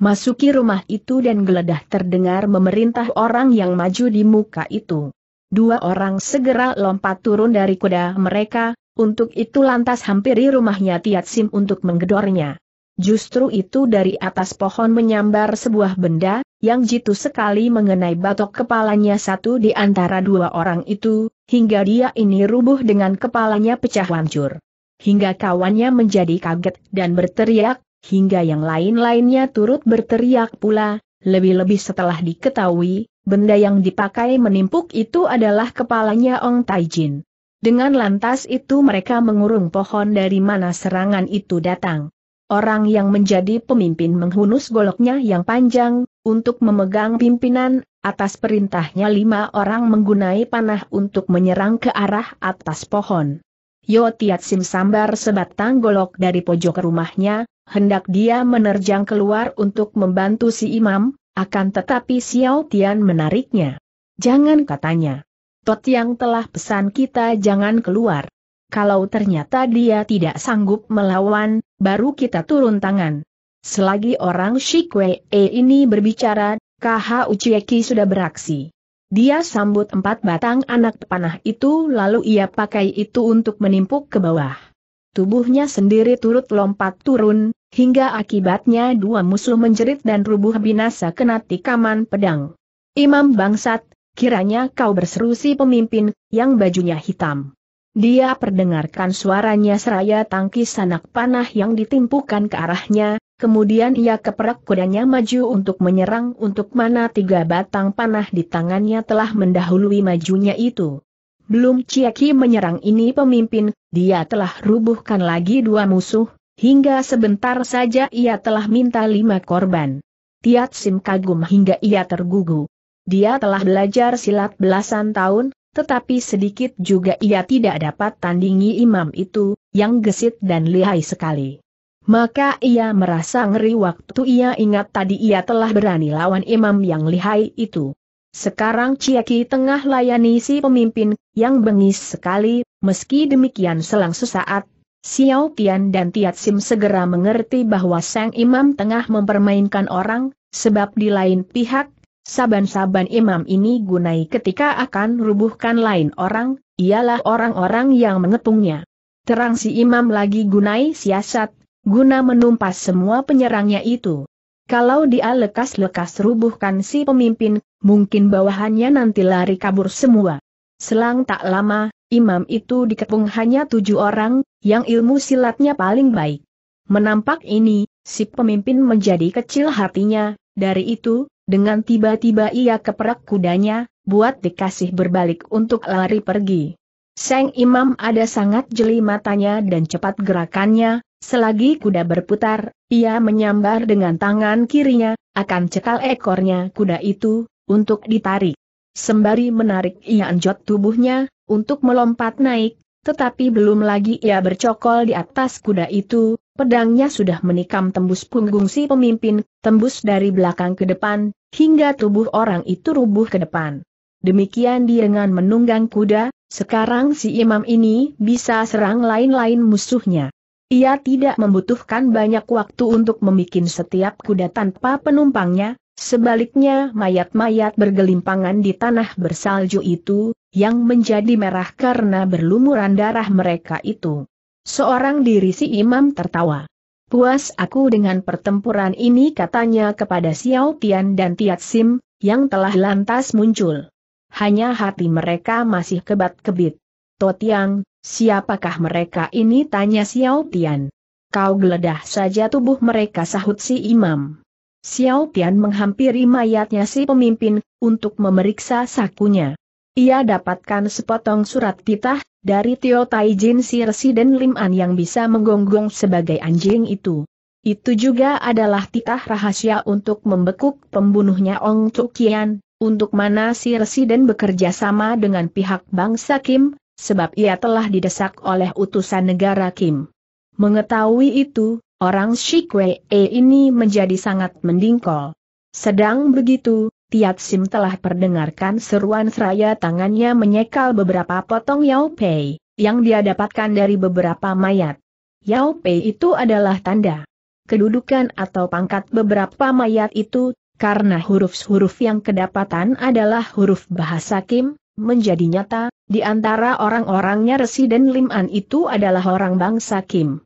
Masuki rumah itu dan geledah terdengar memerintah orang yang maju di muka itu. Dua orang segera lompat turun dari kuda mereka, untuk itu lantas hampiri rumahnya Tiat Sim untuk menggedornya. Justru itu dari atas pohon menyambar sebuah benda, yang jitu sekali mengenai batok kepalanya satu di antara dua orang itu, hingga dia ini rubuh dengan kepalanya pecah hancur. Hingga kawannya menjadi kaget dan berteriak, hingga yang lain-lainnya turut berteriak pula, lebih-lebih setelah diketahui, benda yang dipakai menimpuk itu adalah kepalanya Ong Taijin. Dengan lantas itu mereka mengurung pohon dari mana serangan itu datang. Orang yang menjadi pemimpin menghunus goloknya yang panjang, untuk memegang pimpinan, atas perintahnya lima orang menggunai panah untuk menyerang ke arah atas pohon. Yo Sim sambar sebatang golok dari pojok rumahnya, hendak dia menerjang keluar untuk membantu si imam, akan tetapi Xiao Tian menariknya. Jangan katanya. Tot yang telah pesan kita jangan keluar. Kalau ternyata dia tidak sanggup melawan, baru kita turun tangan. Selagi orang Shikwee e ini berbicara, KH Uchieki sudah beraksi. Dia sambut empat batang anak panah itu lalu ia pakai itu untuk menimpuk ke bawah tubuhnya sendiri turut lompat turun, hingga akibatnya dua musuh menjerit dan rubuh binasa kena tikaman pedang. Imam Bangsat, kiranya kau berseru si pemimpin, yang bajunya hitam. Dia perdengarkan suaranya seraya tangkis sanak panah yang ditimpukan ke arahnya, kemudian ia keperak kudanya maju untuk menyerang untuk mana tiga batang panah di tangannya telah mendahului majunya itu. Belum Ciaki menyerang ini pemimpin, dia telah rubuhkan lagi dua musuh, hingga sebentar saja ia telah minta lima korban. Tiat Sim kagum hingga ia tergugu. Dia telah belajar silat belasan tahun, tetapi sedikit juga ia tidak dapat tandingi imam itu, yang gesit dan lihai sekali. Maka ia merasa ngeri waktu ia ingat tadi ia telah berani lawan imam yang lihai itu. Sekarang Ciaki tengah layani si pemimpin, yang bengis sekali, meski demikian selang sesaat, Xiao Tian dan Tiat Sim segera mengerti bahwa Sang Imam tengah mempermainkan orang, sebab di lain pihak, saban-saban imam ini gunai ketika akan rubuhkan lain orang, ialah orang-orang yang mengepungnya. Terang si imam lagi gunai siasat, guna menumpas semua penyerangnya itu. Kalau dia lekas-lekas rubuhkan si pemimpin, mungkin bawahannya nanti lari kabur semua. Selang tak lama, imam itu dikepung hanya tujuh orang, yang ilmu silatnya paling baik. Menampak ini, si pemimpin menjadi kecil hatinya, dari itu, dengan tiba-tiba ia keperak kudanya, buat dikasih berbalik untuk lari pergi. Seng imam ada sangat jeli matanya dan cepat gerakannya, Selagi kuda berputar, ia menyambar dengan tangan kirinya, akan cekal ekornya kuda itu, untuk ditarik. Sembari menarik ia anjot tubuhnya, untuk melompat naik, tetapi belum lagi ia bercokol di atas kuda itu, pedangnya sudah menikam tembus punggung si pemimpin, tembus dari belakang ke depan, hingga tubuh orang itu rubuh ke depan. Demikian dia dengan menunggang kuda, sekarang si imam ini bisa serang lain-lain musuhnya. Ia tidak membutuhkan banyak waktu untuk membuat setiap kuda tanpa penumpangnya, sebaliknya mayat-mayat bergelimpangan di tanah bersalju itu, yang menjadi merah karena berlumuran darah mereka itu. Seorang diri si imam tertawa. Puas aku dengan pertempuran ini katanya kepada Xiao Tian dan Tiat Sim, yang telah lantas muncul. Hanya hati mereka masih kebat-kebit. Totiang, siapakah mereka ini tanya Xiao Tian. Kau geledah saja tubuh mereka sahut si imam. Xiao Tian menghampiri mayatnya si pemimpin, untuk memeriksa sakunya. Ia dapatkan sepotong surat titah, dari Tio Jin si Residen Lim An yang bisa menggonggong sebagai anjing itu. Itu juga adalah titah rahasia untuk membekuk pembunuhnya Ong Chukian. untuk mana si Residen bekerja sama dengan pihak bangsa Kim, sebab ia telah didesak oleh utusan negara Kim. Mengetahui itu, orang Shikwee ini menjadi sangat mendingkol. Sedang begitu, Tiat Sim telah perdengarkan seruan seraya tangannya menyekal beberapa potong Yao Pei, yang dia dapatkan dari beberapa mayat. Yao Pei itu adalah tanda kedudukan atau pangkat beberapa mayat itu, karena huruf-huruf yang kedapatan adalah huruf bahasa Kim, menjadi nyata, di antara orang-orangnya Residen Lim An itu adalah orang bangsa Kim.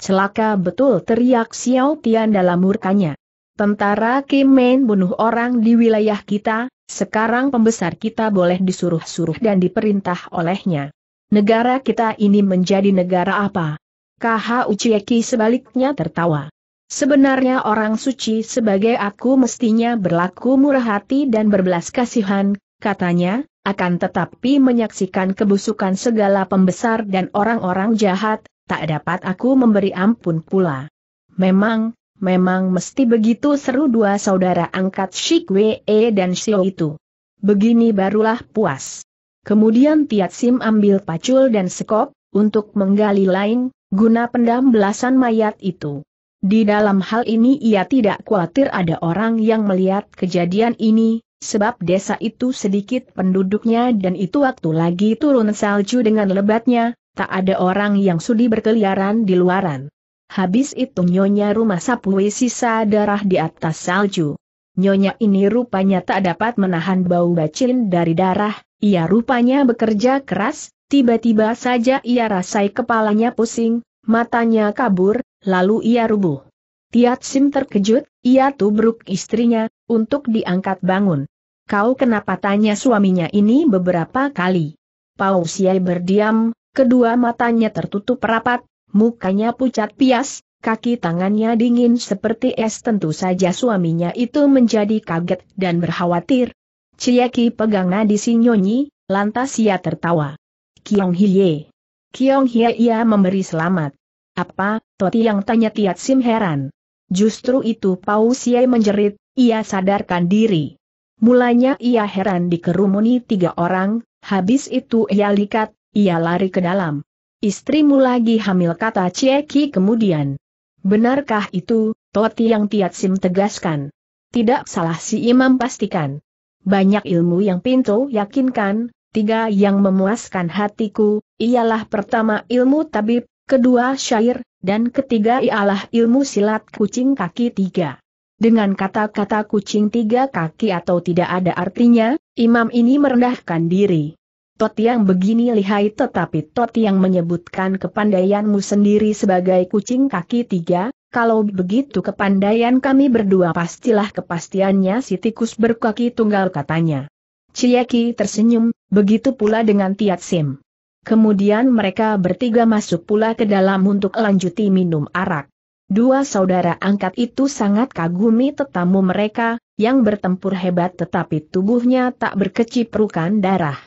Celaka betul teriak Xiao Tian dalam murkanya. Tentara Kim Main bunuh orang di wilayah kita, sekarang pembesar kita boleh disuruh-suruh dan diperintah olehnya. Negara kita ini menjadi negara apa? KH Uchieki sebaliknya tertawa. Sebenarnya orang suci sebagai aku mestinya berlaku murah hati dan berbelas kasihan, katanya, akan tetapi menyaksikan kebusukan segala pembesar dan orang-orang jahat, tak dapat aku memberi ampun pula. Memang, memang mesti begitu seru dua saudara angkat Shikwe e dan Xiao itu. Begini barulah puas. Kemudian Tiat Sim ambil pacul dan sekop, untuk menggali lain, guna pendam belasan mayat itu. Di dalam hal ini ia tidak khawatir ada orang yang melihat kejadian ini, Sebab desa itu sedikit penduduknya dan itu waktu lagi turun salju dengan lebatnya, tak ada orang yang sudi berkeliaran di luaran. Habis itu nyonya rumah sapui sisa darah di atas salju. Nyonya ini rupanya tak dapat menahan bau bacin dari darah, ia rupanya bekerja keras, tiba-tiba saja ia rasai kepalanya pusing, matanya kabur, lalu ia rubuh. Tiat Sim terkejut, ia tubruk istrinya, untuk diangkat bangun. Kau kenapa tanya suaminya ini beberapa kali? Pau Siai berdiam, kedua matanya tertutup rapat, mukanya pucat pias, kaki tangannya dingin seperti es tentu saja suaminya itu menjadi kaget dan berkhawatir. Cieki pegang nadi si Nyonyi, lantas ia tertawa. Kiong Hiye. Kiong Hiye ia memberi selamat. Apa, Toti yang tanya Tiat Sim heran. Justru itu Pau Siai menjerit, ia sadarkan diri. Mulanya ia heran dikerumuni tiga orang, habis itu ia likat, ia lari ke dalam. Istrimu lagi hamil kata Cieki kemudian. Benarkah itu, Toti yang Tiat Sim tegaskan? Tidak salah si imam pastikan. Banyak ilmu yang pintu yakinkan, tiga yang memuaskan hatiku, ialah pertama ilmu tabib, kedua syair, dan ketiga ialah ilmu silat kucing kaki tiga. Dengan kata-kata kucing tiga kaki atau tidak ada artinya, imam ini merendahkan diri. Tot yang begini lihai tetapi Tot yang menyebutkan kepandaianmu sendiri sebagai kucing kaki tiga, kalau begitu kepandaian kami berdua pastilah kepastiannya si tikus berkaki tunggal katanya. Cieki tersenyum, begitu pula dengan Tiat Sim. Kemudian mereka bertiga masuk pula ke dalam untuk lanjuti minum arak. Dua saudara angkat itu sangat kagumi tetamu mereka, yang bertempur hebat tetapi tubuhnya tak berkeciprukan darah.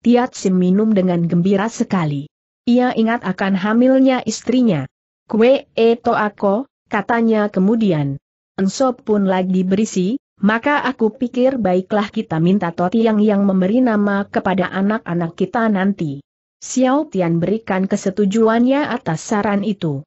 Tiat Sim minum dengan gembira sekali. Ia ingat akan hamilnya istrinya. Kue eto eh, ako, katanya kemudian. Ensop pun lagi berisi, maka aku pikir baiklah kita minta Toti yang yang memberi nama kepada anak-anak kita nanti. Xiao Tian berikan kesetujuannya atas saran itu.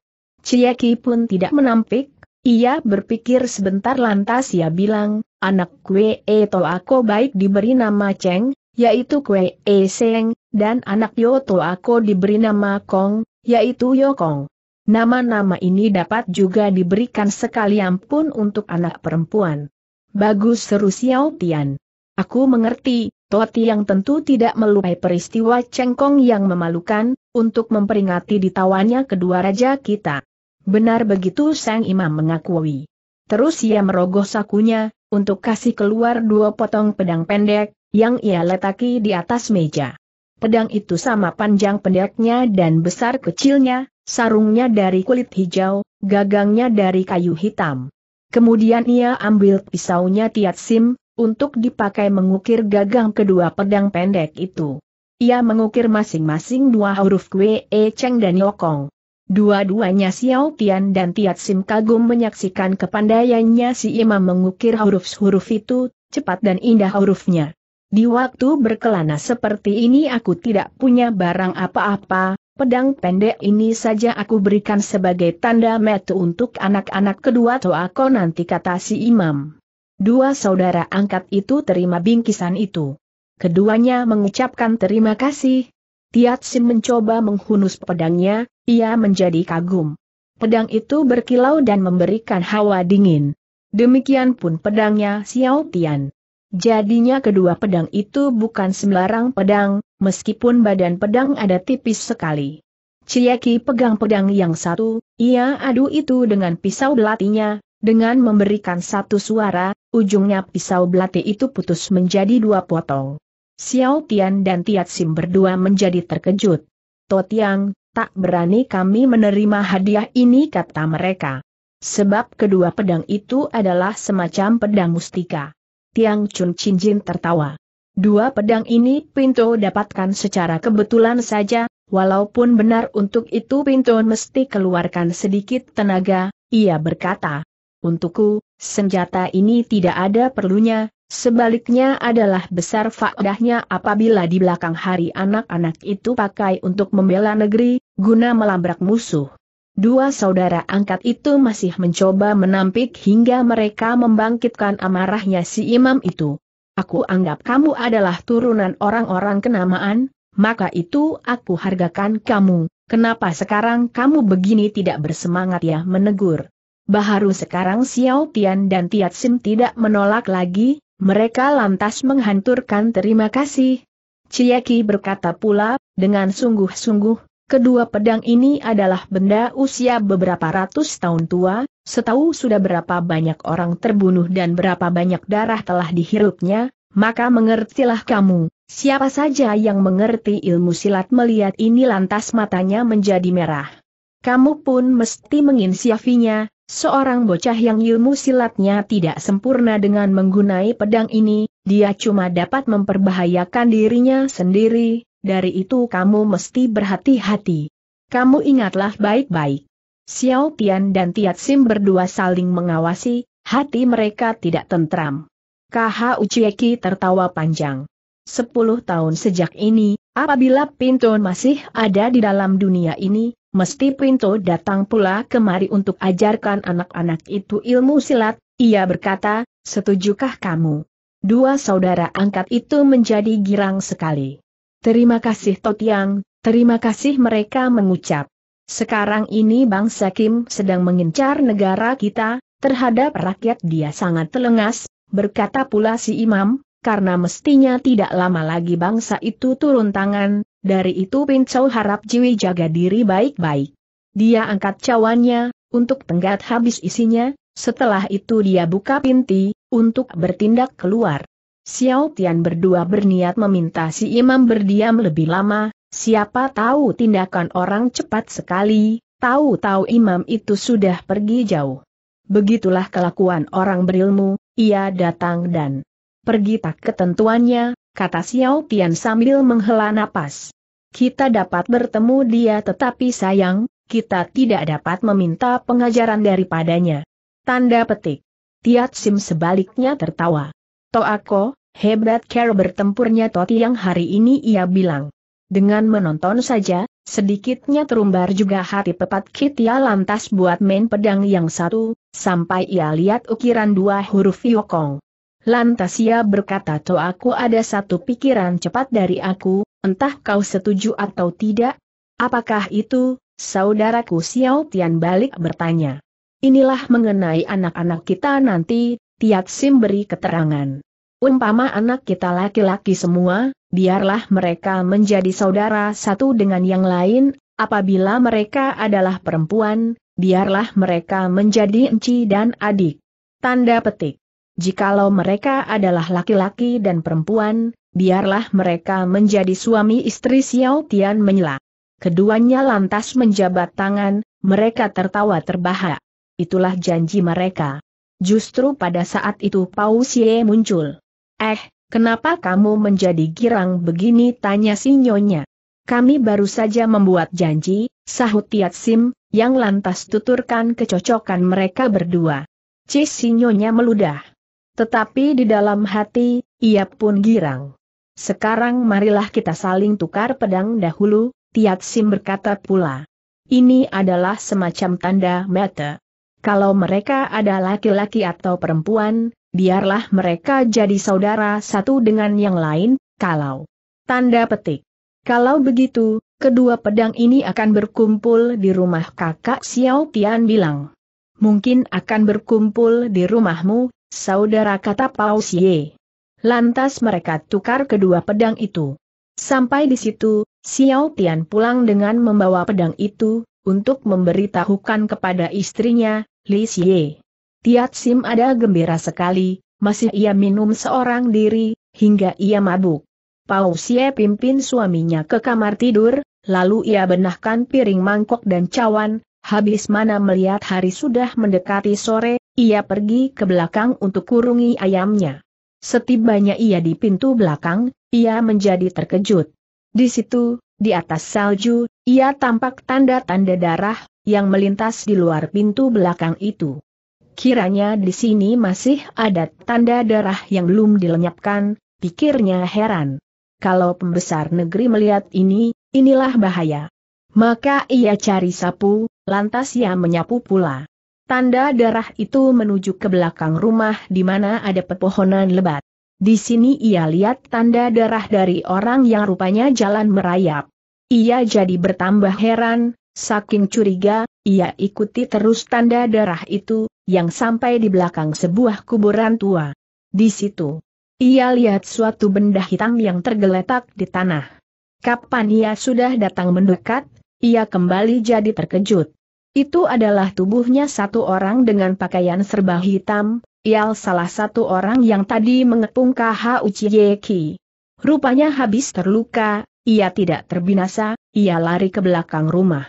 Cieki pun tidak menampik, ia berpikir sebentar lantas ia bilang, anak kue e to aku baik diberi nama Cheng, yaitu kue e Seng, dan anak Yoto aku diberi nama Kong, yaitu Yokong. Nama-nama ini dapat juga diberikan sekalian pun untuk anak perempuan. Bagus seru Xiao Tian. Aku mengerti, Toti yang tentu tidak melupai peristiwa Cheng Kong yang memalukan, untuk memperingati ditawannya kedua raja kita. Benar begitu sang imam mengakui. Terus ia merogoh sakunya, untuk kasih keluar dua potong pedang pendek, yang ia letaki di atas meja. Pedang itu sama panjang pendeknya dan besar kecilnya, sarungnya dari kulit hijau, gagangnya dari kayu hitam. Kemudian ia ambil pisaunya sim untuk dipakai mengukir gagang kedua pedang pendek itu. Ia mengukir masing-masing dua huruf Kwe E Cheng dan Yokong. Dua-duanya Xiao Tian dan Tiat Sim kagum menyaksikan kepandaiannya si imam mengukir huruf-huruf itu, cepat dan indah hurufnya. Di waktu berkelana seperti ini aku tidak punya barang apa-apa, pedang pendek ini saja aku berikan sebagai tanda metu untuk anak-anak kedua toako nanti kata si imam. Dua saudara angkat itu terima bingkisan itu. Keduanya mengucapkan terima kasih. Tiat Sim mencoba menghunus pedangnya, ia menjadi kagum. Pedang itu berkilau dan memberikan hawa dingin. Demikian pun pedangnya Xiao Tian. Jadinya kedua pedang itu bukan sembarang pedang, meskipun badan pedang ada tipis sekali. Ciyaki pegang pedang yang satu, ia adu itu dengan pisau belatinya, dengan memberikan satu suara, ujungnya pisau belati itu putus menjadi dua potong. Xiao Tian dan Tiat Sim berdua menjadi terkejut. Totiang, tak berani kami menerima hadiah ini kata mereka. Sebab kedua pedang itu adalah semacam pedang mustika. Tiang Chun Chin Jin tertawa. Dua pedang ini Pinto dapatkan secara kebetulan saja, walaupun benar untuk itu Pinto mesti keluarkan sedikit tenaga, ia berkata. Untukku, senjata ini tidak ada perlunya, Sebaliknya adalah besar faedahnya apabila di belakang hari anak-anak itu pakai untuk membela negeri, guna melabrak musuh. Dua saudara angkat itu masih mencoba menampik hingga mereka membangkitkan amarahnya si imam itu. Aku anggap kamu adalah turunan orang-orang kenamaan, maka itu aku hargakan kamu. Kenapa sekarang kamu begini tidak bersemangat ya menegur? Baharu sekarang Xiao Tian dan Tiat Sim tidak menolak lagi, mereka lantas menghanturkan terima kasih. Ciyaki berkata pula, dengan sungguh-sungguh, kedua pedang ini adalah benda usia beberapa ratus tahun tua, setahu sudah berapa banyak orang terbunuh dan berapa banyak darah telah dihirupnya, maka mengertilah kamu. Siapa saja yang mengerti ilmu silat melihat ini lantas matanya menjadi merah. Kamu pun mesti menginsiafinya, Seorang bocah yang ilmu silatnya tidak sempurna dengan menggunai pedang ini, dia cuma dapat memperbahayakan dirinya sendiri, dari itu kamu mesti berhati-hati. Kamu ingatlah baik-baik. Xiao Tian dan Tiat Sim berdua saling mengawasi, hati mereka tidak tentram. KH Ucieki tertawa panjang. Sepuluh tahun sejak ini, apabila Pinton masih ada di dalam dunia ini, mesti Pinto datang pula kemari untuk ajarkan anak-anak itu ilmu silat, ia berkata, setujukah kamu? Dua saudara angkat itu menjadi girang sekali. Terima kasih Totiang, terima kasih mereka mengucap. Sekarang ini bangsa Kim sedang mengincar negara kita, terhadap rakyat dia sangat telengas, berkata pula si imam, karena mestinya tidak lama lagi bangsa itu turun tangan, dari itu Pin Chow harap Jiwi jaga diri baik-baik. Dia angkat cawannya, untuk tenggat habis isinya, setelah itu dia buka pinti, untuk bertindak keluar. Xiao Tian berdua berniat meminta si imam berdiam lebih lama, siapa tahu tindakan orang cepat sekali, tahu-tahu imam itu sudah pergi jauh. Begitulah kelakuan orang berilmu, ia datang dan pergi tak ketentuannya, kata Xiao Tian sambil menghela napas kita dapat bertemu dia tetapi sayang, kita tidak dapat meminta pengajaran daripadanya. Tanda petik. Tiat Sim sebaliknya tertawa. Toako, hebat care bertempurnya Toti yang hari ini ia bilang. Dengan menonton saja, sedikitnya terumbar juga hati pepat Kitia lantas buat main pedang yang satu, sampai ia lihat ukiran dua huruf Yokong. Lantas ia berkata to aku ada satu pikiran cepat dari aku, Entah kau setuju atau tidak? Apakah itu, saudaraku Xiao Tian balik bertanya. Inilah mengenai anak-anak kita nanti, Tiat Sim beri keterangan. Umpama anak kita laki-laki semua, biarlah mereka menjadi saudara satu dengan yang lain, apabila mereka adalah perempuan, biarlah mereka menjadi enci dan adik. Tanda petik. Jikalau mereka adalah laki-laki dan perempuan, biarlah mereka menjadi suami istri Xiao Tian menyela. Keduanya lantas menjabat tangan, mereka tertawa terbahak. Itulah janji mereka. Justru pada saat itu Pau Xie muncul. Eh, kenapa kamu menjadi girang begini tanya si nyonya. Kami baru saja membuat janji, sahut Tiat Sim, yang lantas tuturkan kecocokan mereka berdua. Cis si nyonya meludah. Tetapi di dalam hati, ia pun girang. Sekarang marilah kita saling tukar pedang dahulu, Tiat Sim berkata pula. Ini adalah semacam tanda mata. Kalau mereka ada laki-laki atau perempuan, biarlah mereka jadi saudara satu dengan yang lain, kalau tanda petik. Kalau begitu, kedua pedang ini akan berkumpul di rumah kakak Xiao Tian bilang. Mungkin akan berkumpul di rumahmu, saudara kata Pao Xie. Lantas mereka tukar kedua pedang itu. Sampai di situ, Xiao Tian pulang dengan membawa pedang itu, untuk memberitahukan kepada istrinya, Li Xie. Tiat Sim ada gembira sekali, masih ia minum seorang diri, hingga ia mabuk. Pau Xie pimpin suaminya ke kamar tidur, lalu ia benahkan piring mangkok dan cawan, habis mana melihat hari sudah mendekati sore, ia pergi ke belakang untuk kurungi ayamnya. Setibanya ia di pintu belakang, ia menjadi terkejut. Di situ, di atas salju, ia tampak tanda-tanda darah yang melintas di luar pintu belakang itu. Kiranya di sini masih ada tanda darah yang belum dilenyapkan, pikirnya heran. Kalau pembesar negeri melihat ini, inilah bahaya. Maka ia cari sapu, lantas ia menyapu pula. Tanda darah itu menuju ke belakang rumah di mana ada pepohonan lebat. Di sini ia lihat tanda darah dari orang yang rupanya jalan merayap. Ia jadi bertambah heran, saking curiga, ia ikuti terus tanda darah itu, yang sampai di belakang sebuah kuburan tua. Di situ, ia lihat suatu benda hitam yang tergeletak di tanah. Kapan ia sudah datang mendekat, ia kembali jadi terkejut. Itu adalah tubuhnya satu orang dengan pakaian serba hitam, ial salah satu orang yang tadi mengepung KH Uchiyeki. Rupanya habis terluka, ia tidak terbinasa, ia lari ke belakang rumah.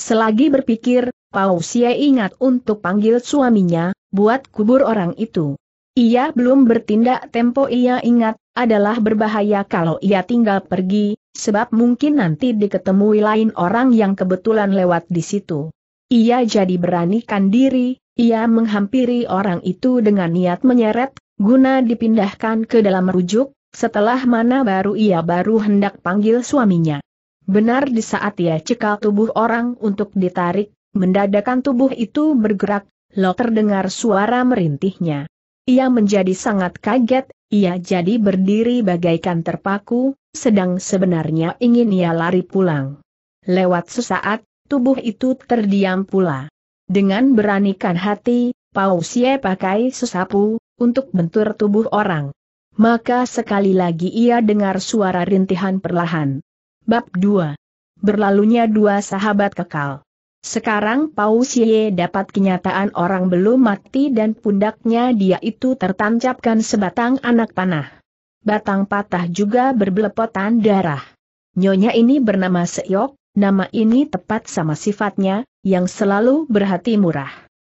Selagi berpikir, Pausia ingat untuk panggil suaminya, buat kubur orang itu. Ia belum bertindak tempo ia ingat, adalah berbahaya kalau ia tinggal pergi, sebab mungkin nanti diketemui lain orang yang kebetulan lewat di situ. Ia jadi beranikan diri, ia menghampiri orang itu dengan niat menyeret, guna dipindahkan ke dalam rujuk, setelah mana baru ia baru hendak panggil suaminya. Benar di saat ia cekal tubuh orang untuk ditarik, mendadakan tubuh itu bergerak, lo terdengar suara merintihnya. Ia menjadi sangat kaget, ia jadi berdiri bagaikan terpaku, sedang sebenarnya ingin ia lari pulang. Lewat sesaat, tubuh itu terdiam pula. Dengan beranikan hati, Pao Xie pakai sesapu, untuk bentur tubuh orang. Maka sekali lagi ia dengar suara rintihan perlahan. Bab 2. Berlalunya dua sahabat kekal. Sekarang Pao Xie dapat kenyataan orang belum mati dan pundaknya dia itu tertancapkan sebatang anak panah. Batang patah juga berbelepotan darah. Nyonya ini bernama Seok, Nama ini tepat sama sifatnya, yang selalu berhati murah.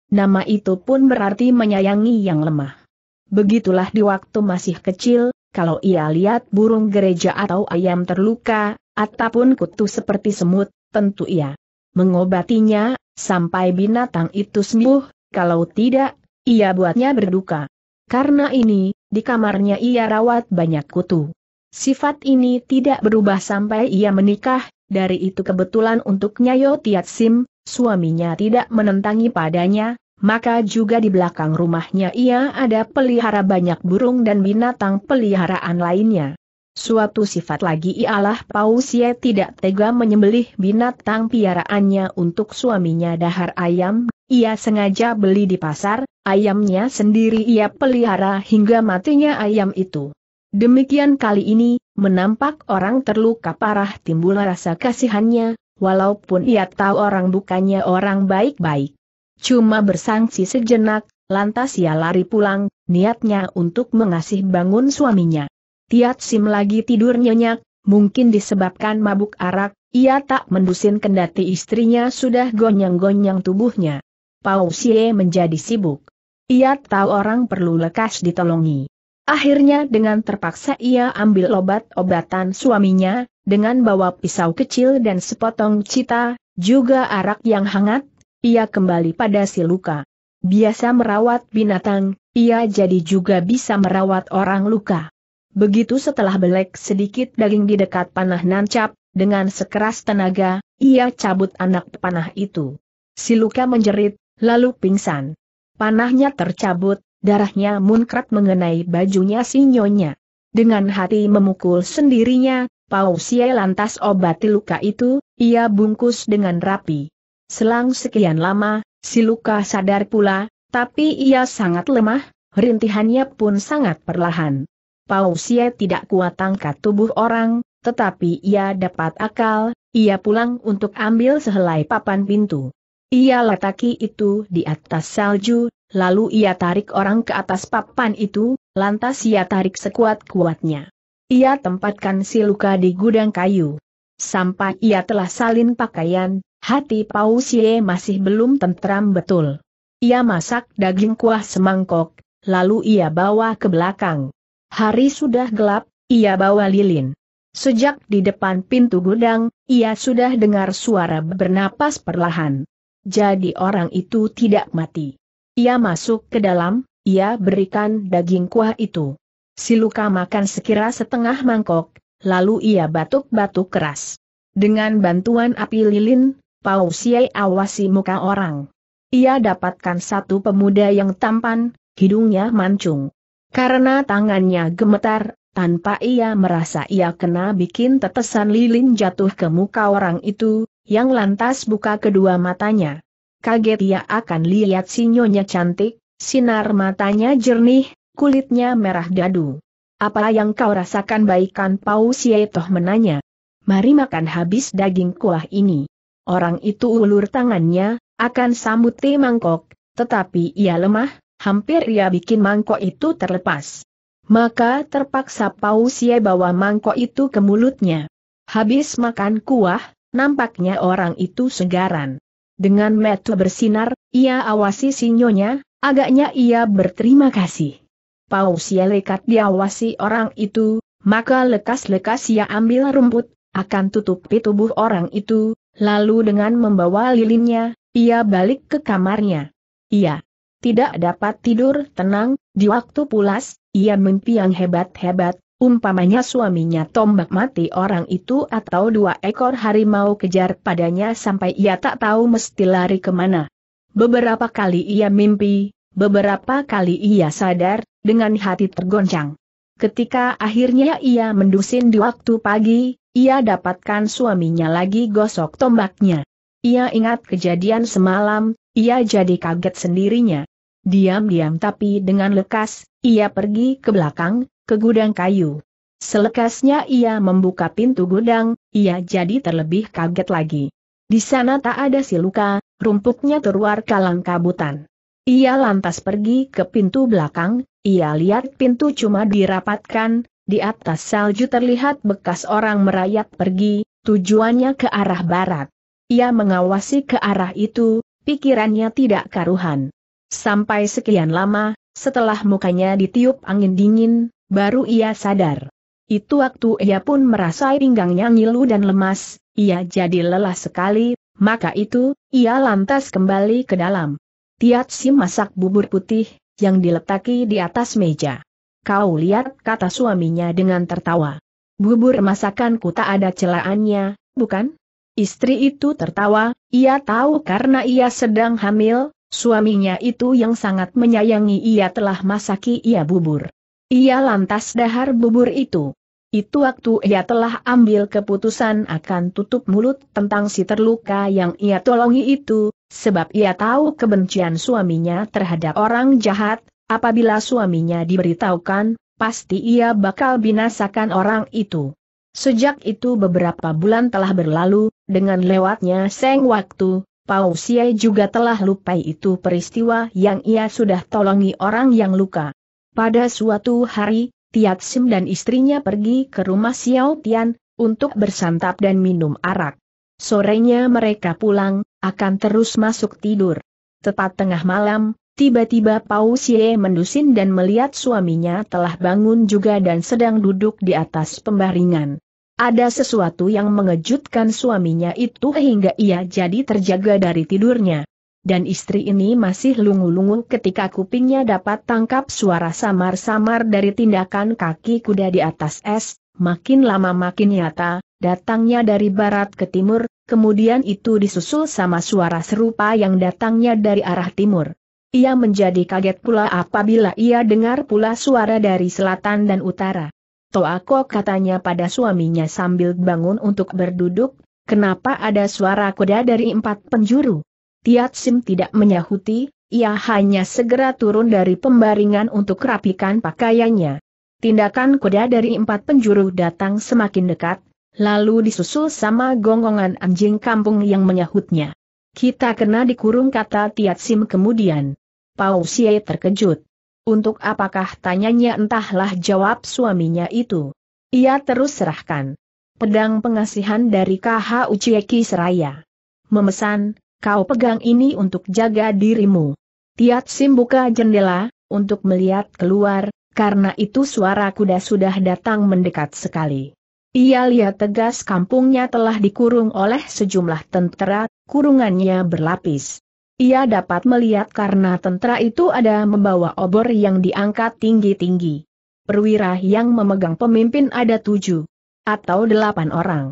Nama itu pun berarti menyayangi yang lemah. Begitulah di waktu masih kecil, kalau ia lihat burung gereja atau ayam terluka, ataupun kutu seperti semut, tentu ia mengobatinya, sampai binatang itu sembuh, kalau tidak, ia buatnya berduka. Karena ini, di kamarnya ia rawat banyak kutu. Sifat ini tidak berubah sampai ia menikah, dari itu kebetulan untuk Nyayo Tiat Sim, suaminya tidak menentangi padanya, maka juga di belakang rumahnya ia ada pelihara banyak burung dan binatang peliharaan lainnya. Suatu sifat lagi ialah Pausia tidak tega menyembelih binatang piaraannya untuk suaminya dahar ayam, ia sengaja beli di pasar, ayamnya sendiri ia pelihara hingga matinya ayam itu. Demikian kali ini, Menampak orang terluka parah timbul rasa kasihannya, walaupun ia tahu orang bukannya orang baik-baik. Cuma bersangsi sejenak, lantas ia lari pulang, niatnya untuk mengasih bangun suaminya. Tiat Sim lagi tidur nyenyak, mungkin disebabkan mabuk arak, ia tak mendusin kendati istrinya sudah gonyang-gonyang tubuhnya. Pau Xie menjadi sibuk. Ia tahu orang perlu lekas ditolongi. Akhirnya dengan terpaksa ia ambil obat-obatan suaminya, dengan bawa pisau kecil dan sepotong cita, juga arak yang hangat, ia kembali pada si luka. Biasa merawat binatang, ia jadi juga bisa merawat orang luka. Begitu setelah belek sedikit daging di dekat panah nancap, dengan sekeras tenaga, ia cabut anak panah itu. Si luka menjerit, lalu pingsan. Panahnya tercabut, darahnya munkrat mengenai bajunya si nyonya. Dengan hati memukul sendirinya, Pau Xie lantas obati luka itu, ia bungkus dengan rapi. Selang sekian lama, si luka sadar pula, tapi ia sangat lemah, rintihannya pun sangat perlahan. Pau Xie tidak kuat angkat tubuh orang, tetapi ia dapat akal, ia pulang untuk ambil sehelai papan pintu. Ia letaki itu di atas salju, Lalu ia tarik orang ke atas papan itu, lantas ia tarik sekuat-kuatnya. Ia tempatkan si luka di gudang kayu. Sampai ia telah salin pakaian, hati Pausie masih belum tentram betul. Ia masak daging kuah semangkok, lalu ia bawa ke belakang. Hari sudah gelap, ia bawa lilin. Sejak di depan pintu gudang, ia sudah dengar suara bernapas perlahan. Jadi orang itu tidak mati. Ia masuk ke dalam, ia berikan daging kuah itu. Si luka makan sekira setengah mangkok, lalu ia batuk-batuk keras. Dengan bantuan api lilin, Pau Siai awasi muka orang. Ia dapatkan satu pemuda yang tampan, hidungnya mancung. Karena tangannya gemetar, tanpa ia merasa ia kena bikin tetesan lilin jatuh ke muka orang itu, yang lantas buka kedua matanya kaget ia akan lihat si cantik, sinar matanya jernih, kulitnya merah dadu. Apa yang kau rasakan baikkan, Paus Sietoh menanya. Mari makan habis daging kuah ini. Orang itu ulur tangannya, akan sambuti mangkok, tetapi ia lemah, hampir ia bikin mangkok itu terlepas. Maka terpaksa Sie bawa mangkok itu ke mulutnya. Habis makan kuah, nampaknya orang itu segaran. Dengan mata bersinar, ia awasi sinyonya, agaknya ia berterima kasih. Pausia ia lekat diawasi orang itu, maka lekas-lekas ia ambil rumput, akan tutupi tubuh orang itu, lalu dengan membawa lilinnya, ia balik ke kamarnya. Ia tidak dapat tidur tenang, di waktu pulas, ia mimpi yang hebat-hebat, Umpamanya suaminya tombak mati orang itu atau dua ekor harimau kejar padanya sampai ia tak tahu mesti lari kemana. Beberapa kali ia mimpi, beberapa kali ia sadar, dengan hati tergoncang. Ketika akhirnya ia mendusin di waktu pagi, ia dapatkan suaminya lagi gosok tombaknya. Ia ingat kejadian semalam, ia jadi kaget sendirinya. Diam-diam tapi dengan lekas, ia pergi ke belakang, ke gudang kayu. Selekasnya ia membuka pintu gudang, ia jadi terlebih kaget lagi. Di sana tak ada si luka, rumpuknya terluar kalang kabutan. Ia lantas pergi ke pintu belakang, ia lihat pintu cuma dirapatkan, di atas salju terlihat bekas orang merayap pergi, tujuannya ke arah barat. Ia mengawasi ke arah itu, pikirannya tidak karuhan. Sampai sekian lama, setelah mukanya ditiup angin dingin, Baru ia sadar. Itu waktu ia pun merasa pinggangnya ngilu dan lemas, ia jadi lelah sekali, maka itu, ia lantas kembali ke dalam. Tiat si masak bubur putih, yang diletaki di atas meja. Kau lihat, kata suaminya dengan tertawa. Bubur masakanku tak ada celaannya, bukan? Istri itu tertawa, ia tahu karena ia sedang hamil, suaminya itu yang sangat menyayangi ia telah masaki ia bubur. Ia lantas dahar bubur itu. Itu waktu ia telah ambil keputusan akan tutup mulut tentang si terluka yang ia tolongi itu, sebab ia tahu kebencian suaminya terhadap orang jahat, apabila suaminya diberitahukan, pasti ia bakal binasakan orang itu. Sejak itu beberapa bulan telah berlalu, dengan lewatnya seng waktu, Pausia juga telah lupai itu peristiwa yang ia sudah tolongi orang yang luka. Pada suatu hari, Tiat Sim dan istrinya pergi ke rumah Xiao Tian, untuk bersantap dan minum arak. Sorenya mereka pulang, akan terus masuk tidur. Tepat tengah malam, tiba-tiba Pau Xie mendusin dan melihat suaminya telah bangun juga dan sedang duduk di atas pembaringan. Ada sesuatu yang mengejutkan suaminya itu hingga ia jadi terjaga dari tidurnya dan istri ini masih lungu-lungu ketika kupingnya dapat tangkap suara samar-samar dari tindakan kaki kuda di atas es, makin lama makin nyata, datangnya dari barat ke timur, kemudian itu disusul sama suara serupa yang datangnya dari arah timur. Ia menjadi kaget pula apabila ia dengar pula suara dari selatan dan utara. Toako katanya pada suaminya sambil bangun untuk berduduk, kenapa ada suara kuda dari empat penjuru? Tiat Sim tidak menyahuti, ia hanya segera turun dari pembaringan untuk rapikan pakaiannya. Tindakan kuda dari empat penjuru datang semakin dekat, lalu disusul sama gonggongan anjing kampung yang menyahutnya. Kita kena dikurung kata Tiat Sim kemudian. Pau Xie terkejut. Untuk apakah tanyanya entahlah jawab suaminya itu. Ia terus serahkan. Pedang pengasihan dari KH Ucieki Seraya. Memesan, Kau pegang ini untuk jaga dirimu. Tiat Sim buka jendela, untuk melihat keluar, karena itu suara kuda sudah datang mendekat sekali. Ia lihat tegas kampungnya telah dikurung oleh sejumlah tentara, kurungannya berlapis. Ia dapat melihat karena tentara itu ada membawa obor yang diangkat tinggi-tinggi. Perwira yang memegang pemimpin ada tujuh atau delapan orang.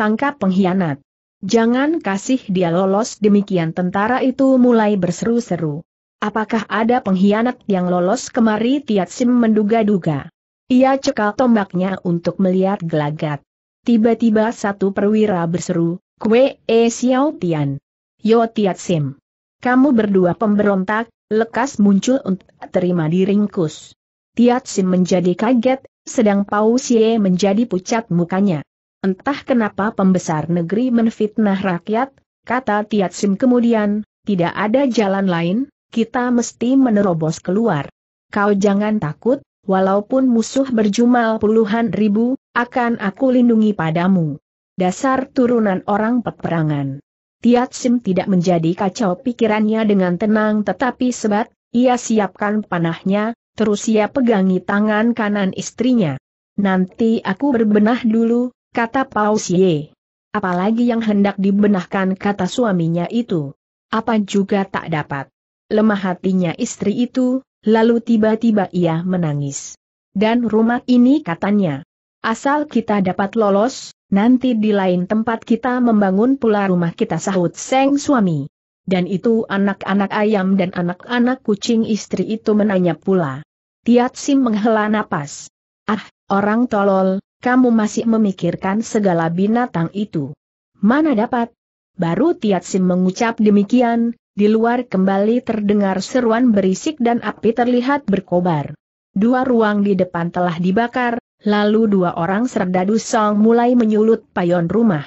Tangkap pengkhianat. Jangan kasih dia lolos demikian tentara itu mulai berseru-seru. Apakah ada pengkhianat yang lolos kemari Tiat Sim menduga-duga. Ia cekal tombaknya untuk melihat gelagat. Tiba-tiba satu perwira berseru, Kue E Xiao Tian. Yo Tiat Sim. Kamu berdua pemberontak, lekas muncul untuk terima diringkus. Tiat Sim menjadi kaget, sedang Pau Xie menjadi pucat mukanya. Entah kenapa pembesar negeri menfitnah rakyat, kata Tiat Sim kemudian, tidak ada jalan lain, kita mesti menerobos keluar. Kau jangan takut, walaupun musuh berjumlah puluhan ribu, akan aku lindungi padamu. Dasar turunan orang peperangan. Tiat Sim tidak menjadi kacau pikirannya dengan tenang tetapi sebat, ia siapkan panahnya, terus ia pegangi tangan kanan istrinya. Nanti aku berbenah dulu, kata Pausie. Apalagi yang hendak dibenahkan kata suaminya itu. Apa juga tak dapat. Lemah hatinya istri itu, lalu tiba-tiba ia menangis. Dan rumah ini katanya. Asal kita dapat lolos, nanti di lain tempat kita membangun pula rumah kita sahut seng suami. Dan itu anak-anak ayam dan anak-anak kucing istri itu menanya pula. Tiat Sim menghela napas. Ah, orang tolol, kamu masih memikirkan segala binatang itu. Mana dapat? Baru Tiatsim mengucap demikian, di luar kembali terdengar seruan berisik dan api terlihat berkobar. Dua ruang di depan telah dibakar, lalu dua orang serdadu Song mulai menyulut payon rumah.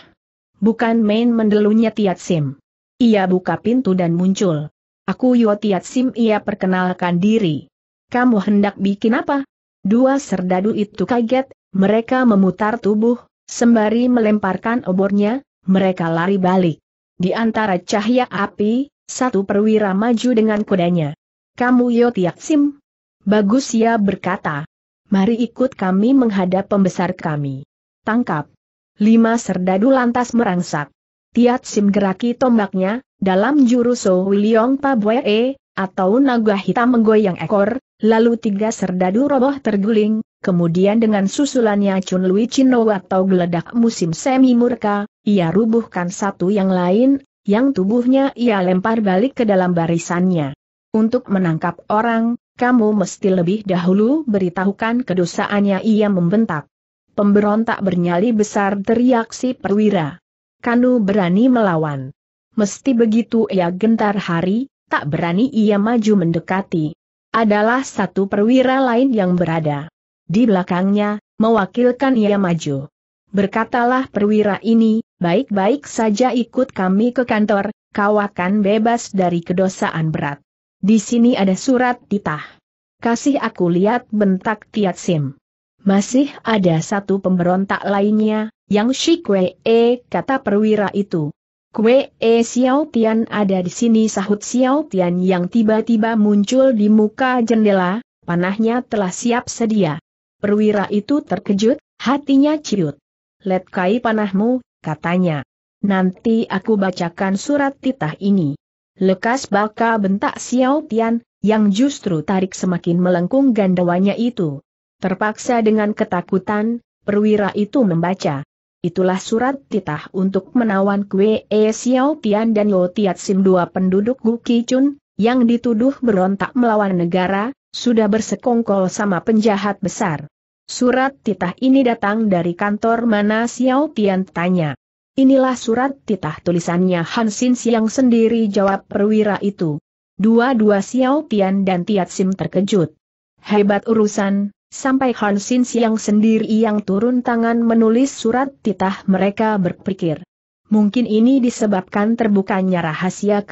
Bukan main mendelunya Tiat Sim. Ia buka pintu dan muncul. Aku Yo Tiat Sim ia perkenalkan diri. Kamu hendak bikin apa? Dua serdadu itu kaget, mereka memutar tubuh, sembari melemparkan obornya, mereka lari balik. Di antara cahaya api, satu perwira maju dengan kudanya. Kamu Yotiak Sim? Bagus ya berkata. Mari ikut kami menghadap pembesar kami. Tangkap. Lima serdadu lantas merangsak. Tiat Sim geraki tombaknya, dalam jurus So Wiliong Pabwee, atau naga hitam menggoyang ekor, lalu tiga serdadu roboh terguling, Kemudian dengan susulannya Chun Lui Chino atau geledak musim semi murka, ia rubuhkan satu yang lain, yang tubuhnya ia lempar balik ke dalam barisannya. Untuk menangkap orang, kamu mesti lebih dahulu beritahukan kedosaannya ia membentak. Pemberontak bernyali besar teriak si perwira. Kanu berani melawan. Mesti begitu ia gentar hari, tak berani ia maju mendekati. Adalah satu perwira lain yang berada di belakangnya, mewakilkan ia maju. Berkatalah perwira ini, baik-baik saja ikut kami ke kantor, kau akan bebas dari kedosaan berat. Di sini ada surat titah. Kasih aku lihat bentak Tiat Sim. Masih ada satu pemberontak lainnya, yang Shi Kwe E, kata perwira itu. Kwe E Xiao Tian ada di sini sahut Xiao Tian yang tiba-tiba muncul di muka jendela, panahnya telah siap sedia. Perwira itu terkejut, hatinya ciut. Let kai panahmu, katanya. Nanti aku bacakan surat titah ini. Lekas baka bentak Xiao Tian, yang justru tarik semakin melengkung gandawanya itu. Terpaksa dengan ketakutan, perwira itu membaca. Itulah surat titah untuk menawan Kwe E Xiao Tian dan Yo Tiat Sim dua penduduk Gu Kichun, yang dituduh berontak melawan negara, sudah bersekongkol sama penjahat besar. Surat titah ini datang dari kantor mana Xiao Tian tanya. Inilah surat titah tulisannya Hansin Siang sendiri jawab perwira itu. Dua-dua Xiao Tian dan Tiat Sim terkejut. Hebat urusan, sampai Hansin Siang sendiri yang turun tangan menulis surat titah mereka berpikir. Mungkin ini disebabkan terbukanya rahasia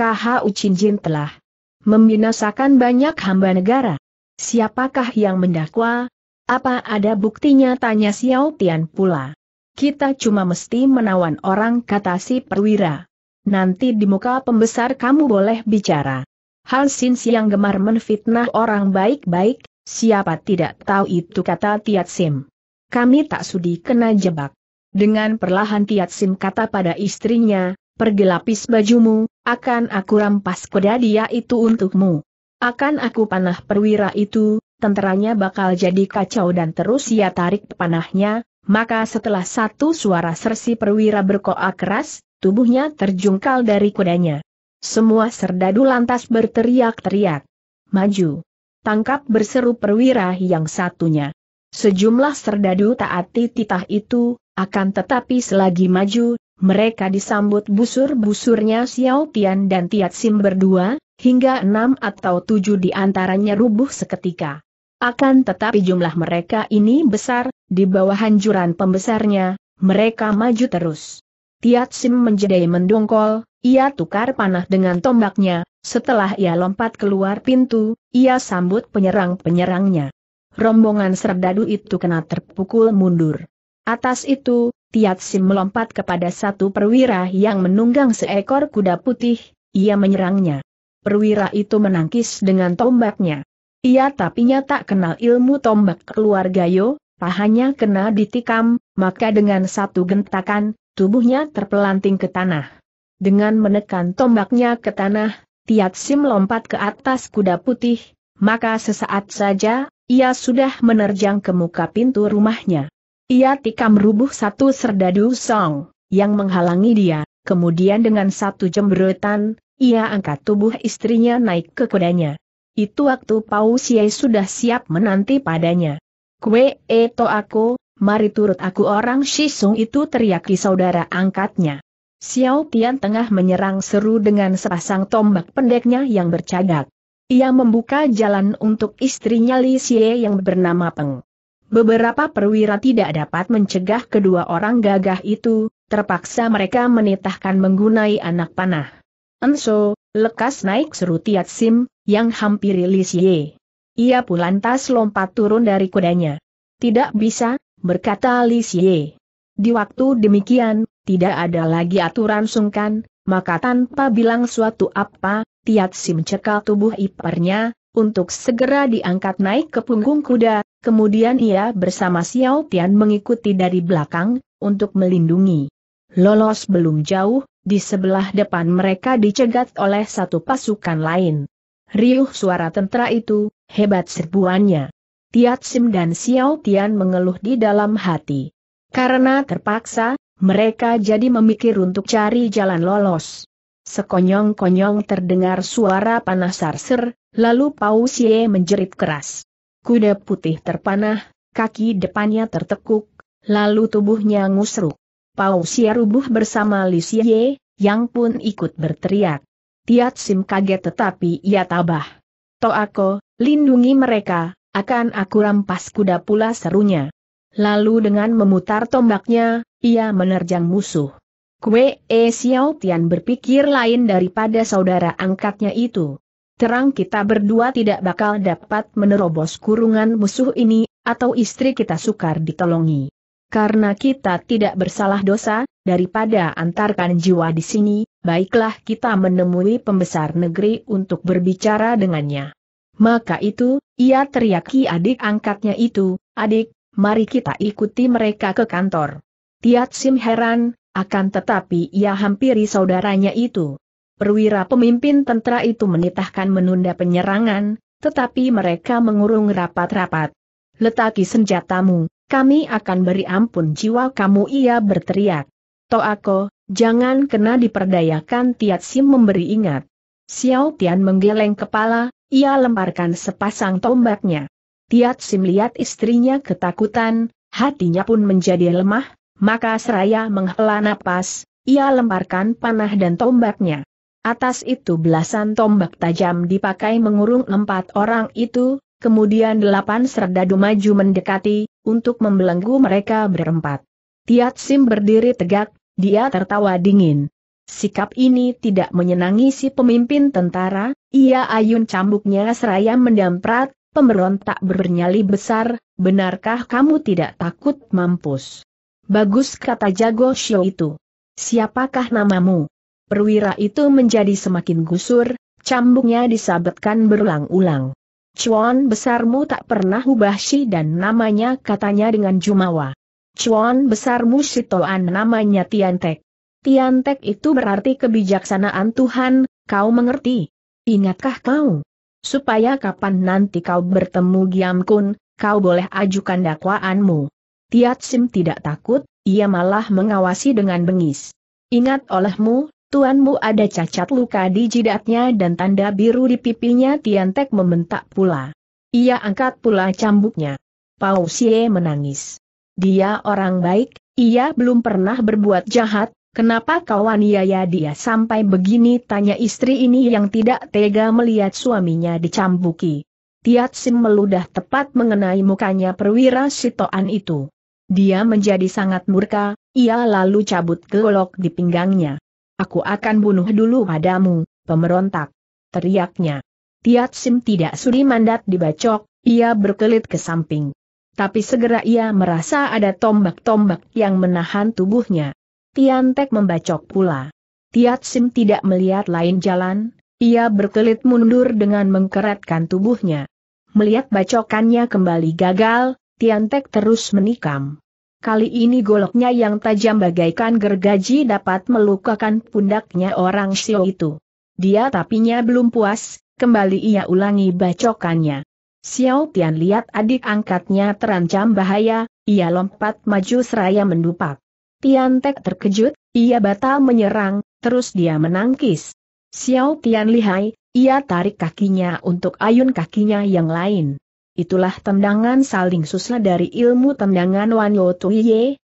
Chin Jin telah membinasakan banyak hamba negara. Siapakah yang mendakwa? Apa ada buktinya tanya Xiao Tian pula. Kita cuma mesti menawan orang kata si perwira. Nanti di muka pembesar kamu boleh bicara. Hal Sin yang gemar menfitnah orang baik-baik, siapa tidak tahu itu kata Tiat Sim. Kami tak sudi kena jebak. Dengan perlahan Tiat Sim kata pada istrinya, pergi lapis bajumu, akan aku rampas kuda dia itu untukmu. Akan aku panah perwira itu, tenteranya bakal jadi kacau dan terus ia tarik panahnya, maka setelah satu suara sersi perwira berkoak keras, tubuhnya terjungkal dari kudanya. Semua serdadu lantas berteriak-teriak. Maju! Tangkap berseru perwira yang satunya. Sejumlah serdadu taati titah itu, akan tetapi selagi maju, mereka disambut busur-busurnya Xiao Tian dan Tiat Sim berdua, hingga enam atau tujuh di antaranya rubuh seketika. Akan tetapi jumlah mereka ini besar, di bawah hancuran pembesarnya, mereka maju terus. Tiat Sim menjadi mendongkol, ia tukar panah dengan tombaknya, setelah ia lompat keluar pintu, ia sambut penyerang-penyerangnya. Rombongan serdadu itu kena terpukul mundur. Atas itu, Tiat Sim melompat kepada satu perwira yang menunggang seekor kuda putih, ia menyerangnya perwira itu menangkis dengan tombaknya. Iya, ia tapinya tak kenal ilmu tombak keluarga Yo, pahanya kena ditikam, maka dengan satu gentakan, tubuhnya terpelanting ke tanah. Dengan menekan tombaknya ke tanah, Tiat Sim lompat ke atas kuda putih, maka sesaat saja, ia sudah menerjang ke muka pintu rumahnya. Ia tikam rubuh satu serdadu song, yang menghalangi dia, kemudian dengan satu jembrutan. Ia angkat tubuh istrinya naik ke kudanya. Itu waktu Pau sudah siap menanti padanya. Kue eto eh, aku, mari turut aku orang Shisung itu teriaki saudara angkatnya. Xiao Tian tengah menyerang seru dengan sepasang tombak pendeknya yang bercagak. Ia membuka jalan untuk istrinya Li Xie yang bernama Peng. Beberapa perwira tidak dapat mencegah kedua orang gagah itu, terpaksa mereka menitahkan menggunai anak panah. Enso, lekas naik seru Tiat Sim, yang hampiri Li Ia pun lantas lompat turun dari kudanya. Tidak bisa, berkata Li Xie. Di waktu demikian, tidak ada lagi aturan sungkan, maka tanpa bilang suatu apa, Tiat Sim cekal tubuh iparnya, untuk segera diangkat naik ke punggung kuda, kemudian ia bersama Xiao Tian mengikuti dari belakang, untuk melindungi. Lolos belum jauh, di sebelah depan mereka dicegat oleh satu pasukan lain. Riuh suara tentara itu, hebat serbuannya. Tiat Sim dan Xiao Tian mengeluh di dalam hati. Karena terpaksa, mereka jadi memikir untuk cari jalan lolos. Sekonyong-konyong terdengar suara panas sarser, lalu Pau Xie menjerit keras. Kuda putih terpanah, kaki depannya tertekuk, lalu tubuhnya ngusruk. Pausia rubuh bersama Li Xie, yang pun ikut berteriak. Tiat Sim kaget tetapi ia tabah. Toako, lindungi mereka, akan aku rampas kuda pula serunya. Lalu dengan memutar tombaknya, ia menerjang musuh. Kue E Xiao Tian berpikir lain daripada saudara angkatnya itu. Terang kita berdua tidak bakal dapat menerobos kurungan musuh ini, atau istri kita sukar ditolongi. Karena kita tidak bersalah dosa, daripada antarkan jiwa di sini, baiklah kita menemui pembesar negeri untuk berbicara dengannya. Maka itu, ia teriaki adik angkatnya itu, adik, mari kita ikuti mereka ke kantor. Tiat Sim heran, akan tetapi ia hampiri saudaranya itu. Perwira pemimpin tentara itu menitahkan menunda penyerangan, tetapi mereka mengurung rapat-rapat. Letaki senjatamu, kami akan beri ampun jiwa kamu ia berteriak. Toako, jangan kena diperdayakan Tiat Sim memberi ingat. Xiao Tian menggeleng kepala, ia lemparkan sepasang tombaknya. Tiat Sim lihat istrinya ketakutan, hatinya pun menjadi lemah, maka seraya menghela napas, ia lemparkan panah dan tombaknya. Atas itu belasan tombak tajam dipakai mengurung empat orang itu, Kemudian delapan serdadu maju mendekati, untuk membelenggu mereka berempat. Tiat Sim berdiri tegak, dia tertawa dingin. Sikap ini tidak menyenangi si pemimpin tentara, ia ayun cambuknya seraya mendamprat, pemberontak bernyali besar, benarkah kamu tidak takut mampus? Bagus kata jago Xiao itu. Siapakah namamu? Perwira itu menjadi semakin gusur, cambuknya disabetkan berulang-ulang. Cuan besarmu tak pernah ubah si dan namanya katanya dengan Jumawa. Cuan besarmu si toan namanya Tiantek. Tiantek itu berarti kebijaksanaan Tuhan, kau mengerti? Ingatkah kau? Supaya kapan nanti kau bertemu Giam Kun, kau boleh ajukan dakwaanmu. Tiat Sim tidak takut, ia malah mengawasi dengan bengis. Ingat olehmu, Tuanmu ada cacat luka di jidatnya dan tanda biru di pipinya Tiantek membentak pula. Ia angkat pula cambuknya. Pau Xie menangis. Dia orang baik, ia belum pernah berbuat jahat, kenapa kau aniaya dia sampai begini tanya istri ini yang tidak tega melihat suaminya dicambuki. Tiat Sim meludah tepat mengenai mukanya perwira sitoan itu. Dia menjadi sangat murka, ia lalu cabut golok di pinggangnya. Aku akan bunuh dulu padamu, pemberontak. Teriaknya. Tiat Sim tidak suri mandat dibacok, ia berkelit ke samping. Tapi segera ia merasa ada tombak-tombak yang menahan tubuhnya. Tiantek membacok pula. Tiat Sim tidak melihat lain jalan, ia berkelit mundur dengan mengkeratkan tubuhnya. Melihat bacokannya kembali gagal, Tiantek terus menikam. Kali ini goloknya yang tajam bagaikan gergaji dapat melukakan pundaknya orang Sio itu. Dia tapinya belum puas, kembali ia ulangi bacokannya. Xiao Tian lihat adik angkatnya terancam bahaya, ia lompat maju seraya mendupak. Tian Tek terkejut, ia batal menyerang, terus dia menangkis. Xiao Tian lihai, ia tarik kakinya untuk ayun kakinya yang lain itulah tendangan saling susah dari ilmu tendangan Wan Yo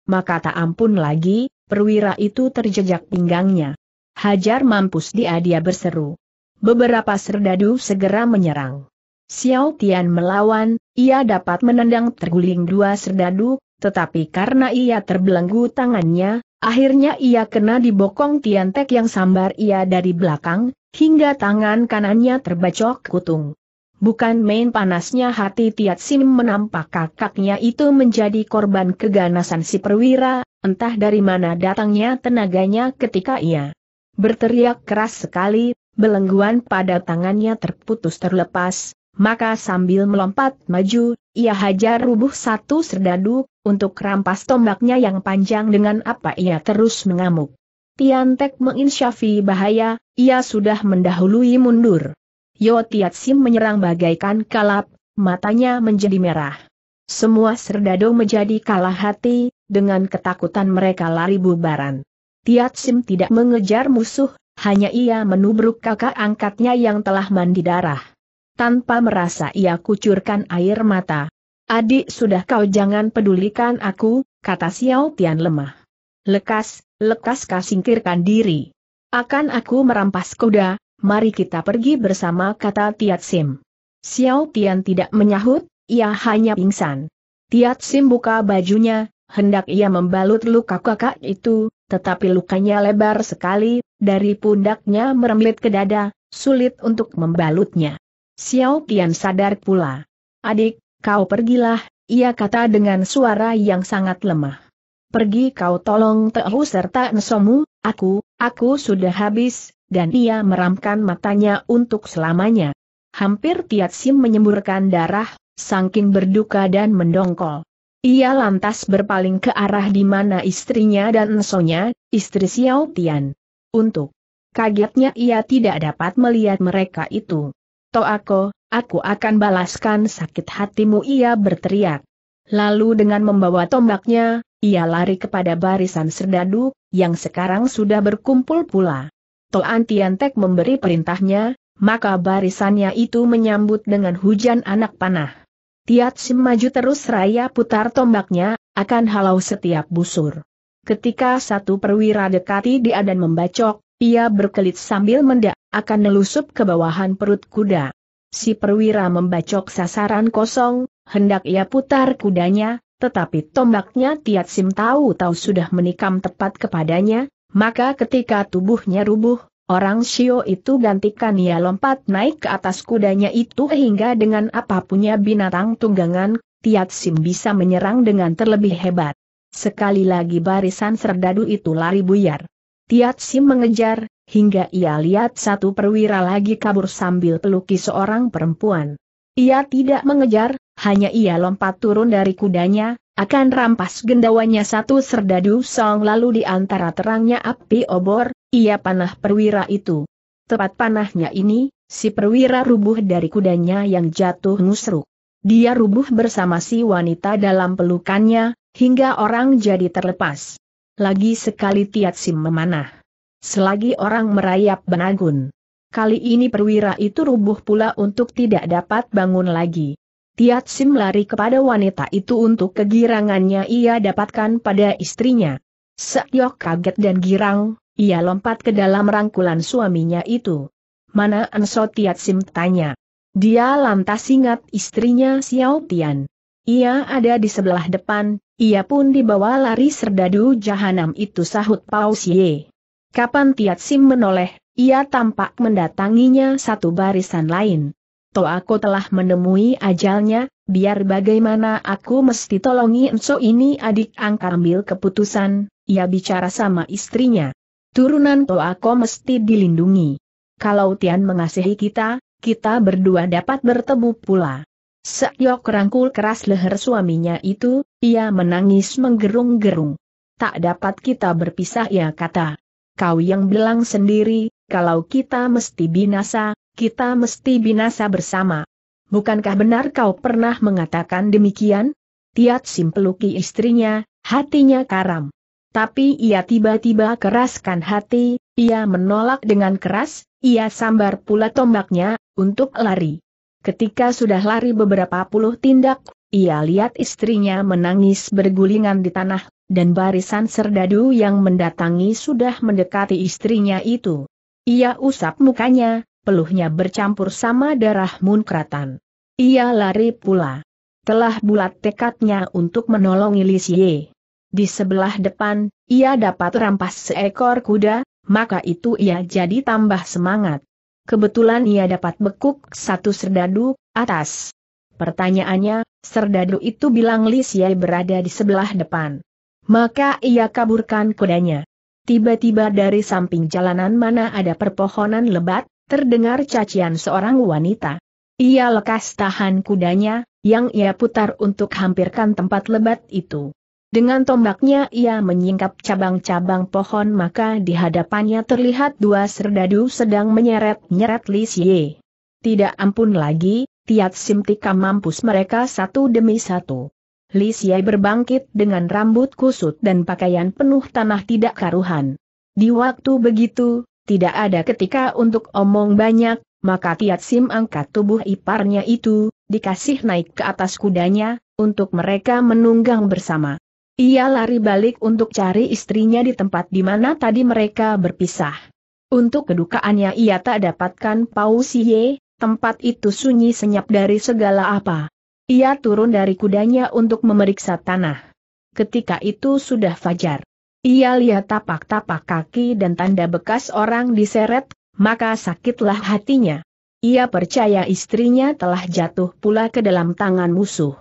maka tak ampun lagi, perwira itu terjejak pinggangnya. Hajar mampus dia dia berseru. Beberapa serdadu segera menyerang. Xiao Tian melawan, ia dapat menendang terguling dua serdadu, tetapi karena ia terbelenggu tangannya, akhirnya ia kena di bokong Tian Tek yang sambar ia dari belakang, hingga tangan kanannya terbacok kutung. Bukan main panasnya hati Tiat Sim menampak kakaknya itu menjadi korban keganasan si perwira, entah dari mana datangnya tenaganya ketika ia berteriak keras sekali, belengguan pada tangannya terputus terlepas, maka sambil melompat maju, ia hajar rubuh satu serdadu, untuk rampas tombaknya yang panjang dengan apa ia terus mengamuk. Tiantek menginsyafi bahaya, ia sudah mendahului mundur. Yo Sim menyerang bagaikan kalap, matanya menjadi merah. Semua serdado menjadi kalah hati, dengan ketakutan mereka lari bubaran. Sim tidak mengejar musuh, hanya ia menubruk kakak angkatnya yang telah mandi darah. Tanpa merasa ia kucurkan air mata. Adik sudah kau jangan pedulikan aku, kata Xiao Tian lemah. Lekas, lekas kau singkirkan diri. Akan aku merampas kuda, mari kita pergi bersama kata Tiat Sim. Xiao Tian tidak menyahut, ia hanya pingsan. Tiat Sim buka bajunya, hendak ia membalut luka kakak itu, tetapi lukanya lebar sekali, dari pundaknya merembet ke dada, sulit untuk membalutnya. Xiao Tian sadar pula. Adik, kau pergilah, ia kata dengan suara yang sangat lemah. Pergi kau tolong Tehu serta Nsomu, aku, aku sudah habis, dan ia meramkan matanya untuk selamanya. Hampir Tiat Sim menyemburkan darah, sangking berduka dan mendongkol. Ia lantas berpaling ke arah di mana istrinya dan ensonya, istri Xiao Tian. Untuk kagetnya ia tidak dapat melihat mereka itu. Toako, aku akan balaskan sakit hatimu ia berteriak. Lalu dengan membawa tombaknya, ia lari kepada barisan serdadu, yang sekarang sudah berkumpul pula. Toan Tiantek memberi perintahnya, maka barisannya itu menyambut dengan hujan anak panah. Tiat Sim maju terus raya putar tombaknya, akan halau setiap busur. Ketika satu perwira dekati dia dan membacok, ia berkelit sambil mendak, akan nelusup ke bawahan perut kuda. Si perwira membacok sasaran kosong, hendak ia putar kudanya, tetapi tombaknya Tiat Sim tahu-tahu sudah menikam tepat kepadanya, maka ketika tubuhnya rubuh, orang Shio itu gantikan ia lompat naik ke atas kudanya itu hingga dengan apa punya binatang tunggangan, Tiat Sim bisa menyerang dengan terlebih hebat. Sekali lagi barisan serdadu itu lari buyar. Tiat Sim mengejar, hingga ia lihat satu perwira lagi kabur sambil peluki seorang perempuan. Ia tidak mengejar, hanya ia lompat turun dari kudanya, akan rampas gendawanya satu serdadu song lalu di antara terangnya api obor, ia panah perwira itu. Tepat panahnya ini, si perwira rubuh dari kudanya yang jatuh musruk Dia rubuh bersama si wanita dalam pelukannya, hingga orang jadi terlepas. Lagi sekali Tiat Sim memanah. Selagi orang merayap benagun. Kali ini perwira itu rubuh pula untuk tidak dapat bangun lagi. Tiat Sim lari kepada wanita itu untuk kegirangannya ia dapatkan pada istrinya. Sekyok kaget dan girang, ia lompat ke dalam rangkulan suaminya itu. Mana Anso Tiat Sim tanya. Dia lantas ingat istrinya Xiao Tian. Ia ada di sebelah depan, ia pun dibawa lari serdadu jahanam itu sahut Pao Xie. Kapan Tiat Sim menoleh, ia tampak mendatanginya satu barisan lain toh aku telah menemui ajalnya, biar bagaimana aku mesti tolongi Enso ini adik angkar ambil keputusan, ia bicara sama istrinya. Turunan toh aku mesti dilindungi. Kalau Tian mengasihi kita, kita berdua dapat bertemu pula. Sekyok rangkul keras leher suaminya itu, ia menangis menggerung-gerung. Tak dapat kita berpisah ya kata. Kau yang bilang sendiri, kalau kita mesti binasa, kita mesti binasa bersama. Bukankah benar kau pernah mengatakan demikian? Tiat Sim istrinya, hatinya karam. Tapi ia tiba-tiba keraskan hati, ia menolak dengan keras, ia sambar pula tombaknya, untuk lari. Ketika sudah lari beberapa puluh tindak, ia lihat istrinya menangis bergulingan di tanah, dan barisan serdadu yang mendatangi sudah mendekati istrinya itu. Ia usap mukanya, peluhnya bercampur sama darah munkratan. Ia lari pula. Telah bulat tekadnya untuk menolong Lisie. Di sebelah depan, ia dapat rampas seekor kuda, maka itu ia jadi tambah semangat. Kebetulan ia dapat bekuk satu serdadu, atas. Pertanyaannya, serdadu itu bilang Lisie berada di sebelah depan. Maka ia kaburkan kudanya. Tiba-tiba dari samping jalanan mana ada perpohonan lebat, terdengar cacian seorang wanita. Ia lekas tahan kudanya, yang ia putar untuk hampirkan tempat lebat itu. Dengan tombaknya ia menyingkap cabang-cabang pohon maka di hadapannya terlihat dua serdadu sedang menyeret-nyeret Li Xie. Tidak ampun lagi, Tiat Simtika mampus mereka satu demi satu. Li Xie berbangkit dengan rambut kusut dan pakaian penuh tanah tidak karuhan. Di waktu begitu, tidak ada ketika untuk omong banyak, maka Tiat Sim angkat tubuh iparnya itu, dikasih naik ke atas kudanya, untuk mereka menunggang bersama. Ia lari balik untuk cari istrinya di tempat di mana tadi mereka berpisah. Untuk kedukaannya ia tak dapatkan Pausiye, tempat itu sunyi senyap dari segala apa. Ia turun dari kudanya untuk memeriksa tanah. Ketika itu sudah fajar. Ia lihat tapak-tapak kaki dan tanda bekas orang diseret, maka sakitlah hatinya. Ia percaya istrinya telah jatuh pula ke dalam tangan musuh.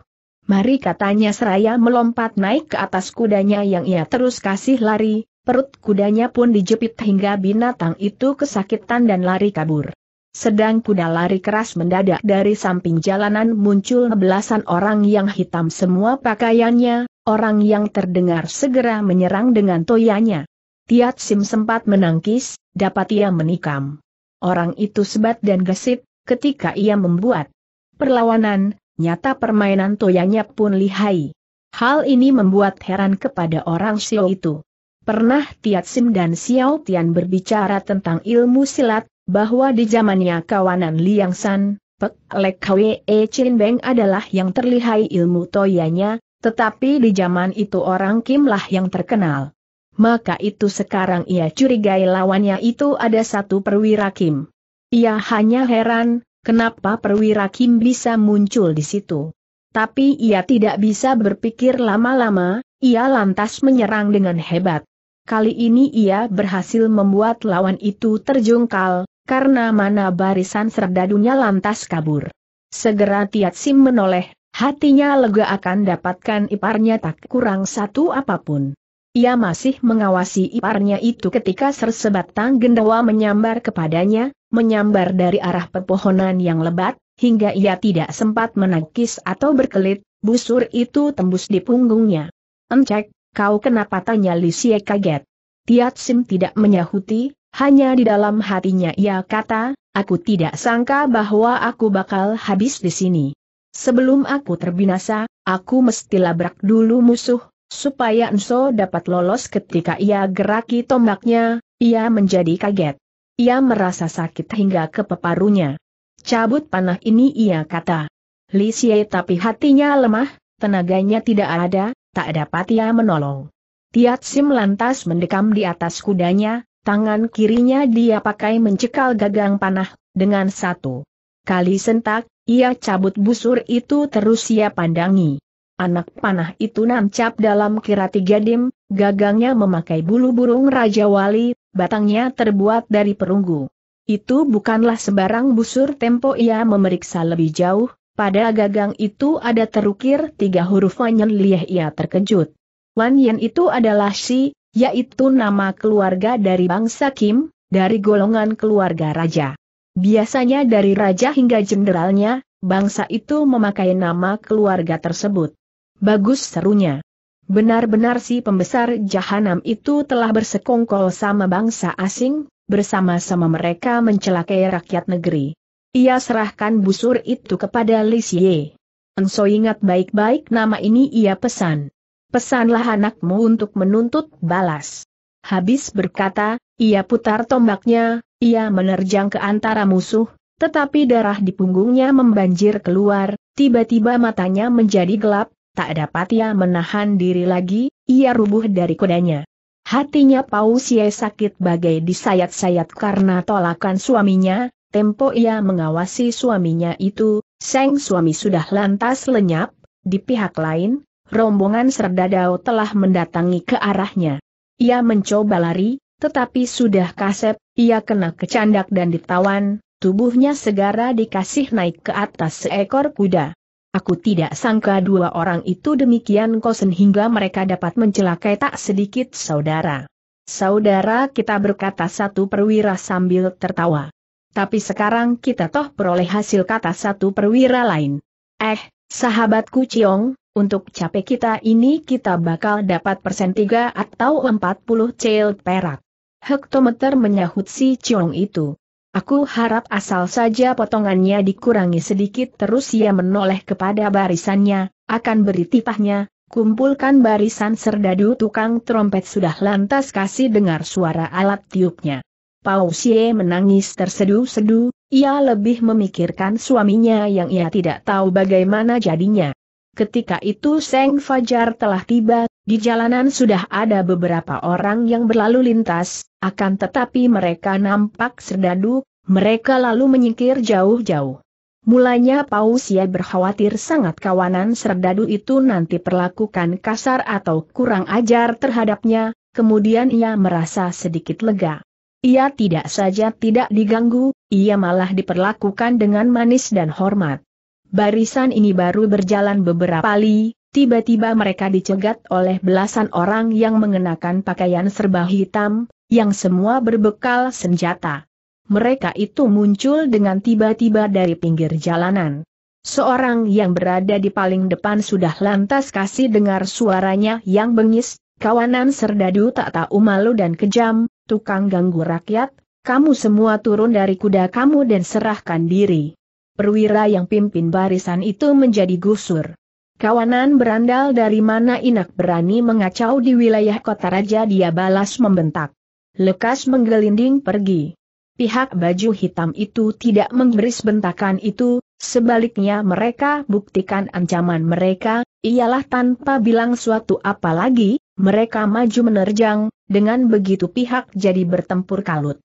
Mari katanya seraya melompat naik ke atas kudanya yang ia terus kasih lari, perut kudanya pun dijepit hingga binatang itu kesakitan dan lari kabur. Sedang kuda lari keras mendadak dari samping jalanan muncul belasan orang yang hitam semua pakaiannya, Orang yang terdengar segera menyerang dengan toyanya. Tiat Sim sempat menangkis, dapat ia menikam. Orang itu sebat dan gesit, ketika ia membuat perlawanan, nyata permainan toyanya pun lihai. Hal ini membuat heran kepada orang Xiao itu. Pernah Tiat Sim dan Xiao Tian berbicara tentang ilmu silat, bahwa di zamannya kawanan Liang San, Pek Lek Kwe e Chin Beng adalah yang terlihai ilmu toyanya, tetapi di zaman itu orang Kimlah yang terkenal. Maka itu sekarang ia curigai lawannya itu ada satu perwira Kim. Ia hanya heran, kenapa perwira Kim bisa muncul di situ. Tapi ia tidak bisa berpikir lama-lama, ia lantas menyerang dengan hebat. Kali ini ia berhasil membuat lawan itu terjungkal, karena mana barisan serdadunya lantas kabur. Segera Tiat Sim menoleh Hatinya lega akan dapatkan iparnya tak kurang satu apapun. Ia masih mengawasi iparnya itu ketika sersebatang gendawa menyambar kepadanya, menyambar dari arah pepohonan yang lebat, hingga ia tidak sempat menangkis atau berkelit, busur itu tembus di punggungnya. Encek, kau kenapa tanya Lisie kaget? Tiat Sim tidak menyahuti, hanya di dalam hatinya ia kata, aku tidak sangka bahwa aku bakal habis di sini. Sebelum aku terbinasa, aku mesti labrak dulu musuh, supaya Enso dapat lolos ketika ia geraki tombaknya, ia menjadi kaget. Ia merasa sakit hingga ke peparunya. Cabut panah ini ia kata. Li Xie tapi hatinya lemah, tenaganya tidak ada, tak dapat ia menolong. Tiat Sim lantas mendekam di atas kudanya, tangan kirinya dia pakai mencekal gagang panah, dengan satu. Kali sentak, ia cabut busur itu terus ia pandangi. Anak panah itu nancap dalam kira tiga dim, gagangnya memakai bulu burung Raja Wali, batangnya terbuat dari perunggu. Itu bukanlah sebarang busur tempo ia memeriksa lebih jauh, pada gagang itu ada terukir tiga huruf wanyen. Yen ia terkejut. Wanyen itu adalah si, yaitu nama keluarga dari bangsa Kim, dari golongan keluarga Raja. Biasanya dari raja hingga jenderalnya, bangsa itu memakai nama keluarga tersebut. Bagus serunya. Benar-benar si pembesar jahanam itu telah bersekongkol sama bangsa asing, bersama-sama mereka mencelakai rakyat negeri. Ia serahkan busur itu kepada Lisie. Enso ingat baik-baik nama ini ia pesan. Pesanlah anakmu untuk menuntut balas. Habis berkata, ia putar tombaknya, ia menerjang ke antara musuh, tetapi darah di punggungnya membanjir keluar, tiba-tiba matanya menjadi gelap, tak dapat ia menahan diri lagi, ia rubuh dari kudanya. Hatinya Pausie sakit bagai disayat-sayat karena tolakan suaminya, tempo ia mengawasi suaminya itu, seng suami sudah lantas lenyap, di pihak lain, rombongan serdadau telah mendatangi ke arahnya. Ia mencoba lari, tetapi sudah kasep, ia kena kecandak dan ditawan, tubuhnya segera dikasih naik ke atas seekor kuda. Aku tidak sangka dua orang itu demikian kosen hingga mereka dapat mencelakai tak sedikit saudara. Saudara kita berkata satu perwira sambil tertawa. Tapi sekarang kita toh peroleh hasil kata satu perwira lain. Eh, sahabatku Ciong, untuk capek kita ini kita bakal dapat persen tiga atau empat puluh cel perak. Hektometer menyahut si Ciong itu. Aku harap asal saja potongannya dikurangi sedikit terus ia menoleh kepada barisannya, akan beri tipahnya, kumpulkan barisan serdadu tukang trompet sudah lantas kasih dengar suara alat tiupnya. Pausie menangis terseduh-seduh, ia lebih memikirkan suaminya yang ia tidak tahu bagaimana jadinya. Ketika itu Seng Fajar telah tiba, di jalanan sudah ada beberapa orang yang berlalu lintas, akan tetapi mereka nampak serdadu, mereka lalu menyingkir jauh-jauh. Mulanya Pausia berkhawatir sangat kawanan serdadu itu nanti perlakukan kasar atau kurang ajar terhadapnya, kemudian ia merasa sedikit lega. Ia tidak saja tidak diganggu, ia malah diperlakukan dengan manis dan hormat. Barisan ini baru berjalan beberapa li, tiba-tiba mereka dicegat oleh belasan orang yang mengenakan pakaian serba hitam, yang semua berbekal senjata. Mereka itu muncul dengan tiba-tiba dari pinggir jalanan. Seorang yang berada di paling depan sudah lantas kasih dengar suaranya yang bengis, kawanan serdadu tak tahu malu dan kejam, tukang ganggu rakyat, kamu semua turun dari kuda kamu dan serahkan diri perwira yang pimpin barisan itu menjadi gusur. Kawanan berandal dari mana Inak berani mengacau di wilayah kota raja dia balas membentak. Lekas menggelinding pergi. Pihak baju hitam itu tidak menggeris bentakan itu, sebaliknya mereka buktikan ancaman mereka, ialah tanpa bilang suatu apa lagi, mereka maju menerjang, dengan begitu pihak jadi bertempur kalut.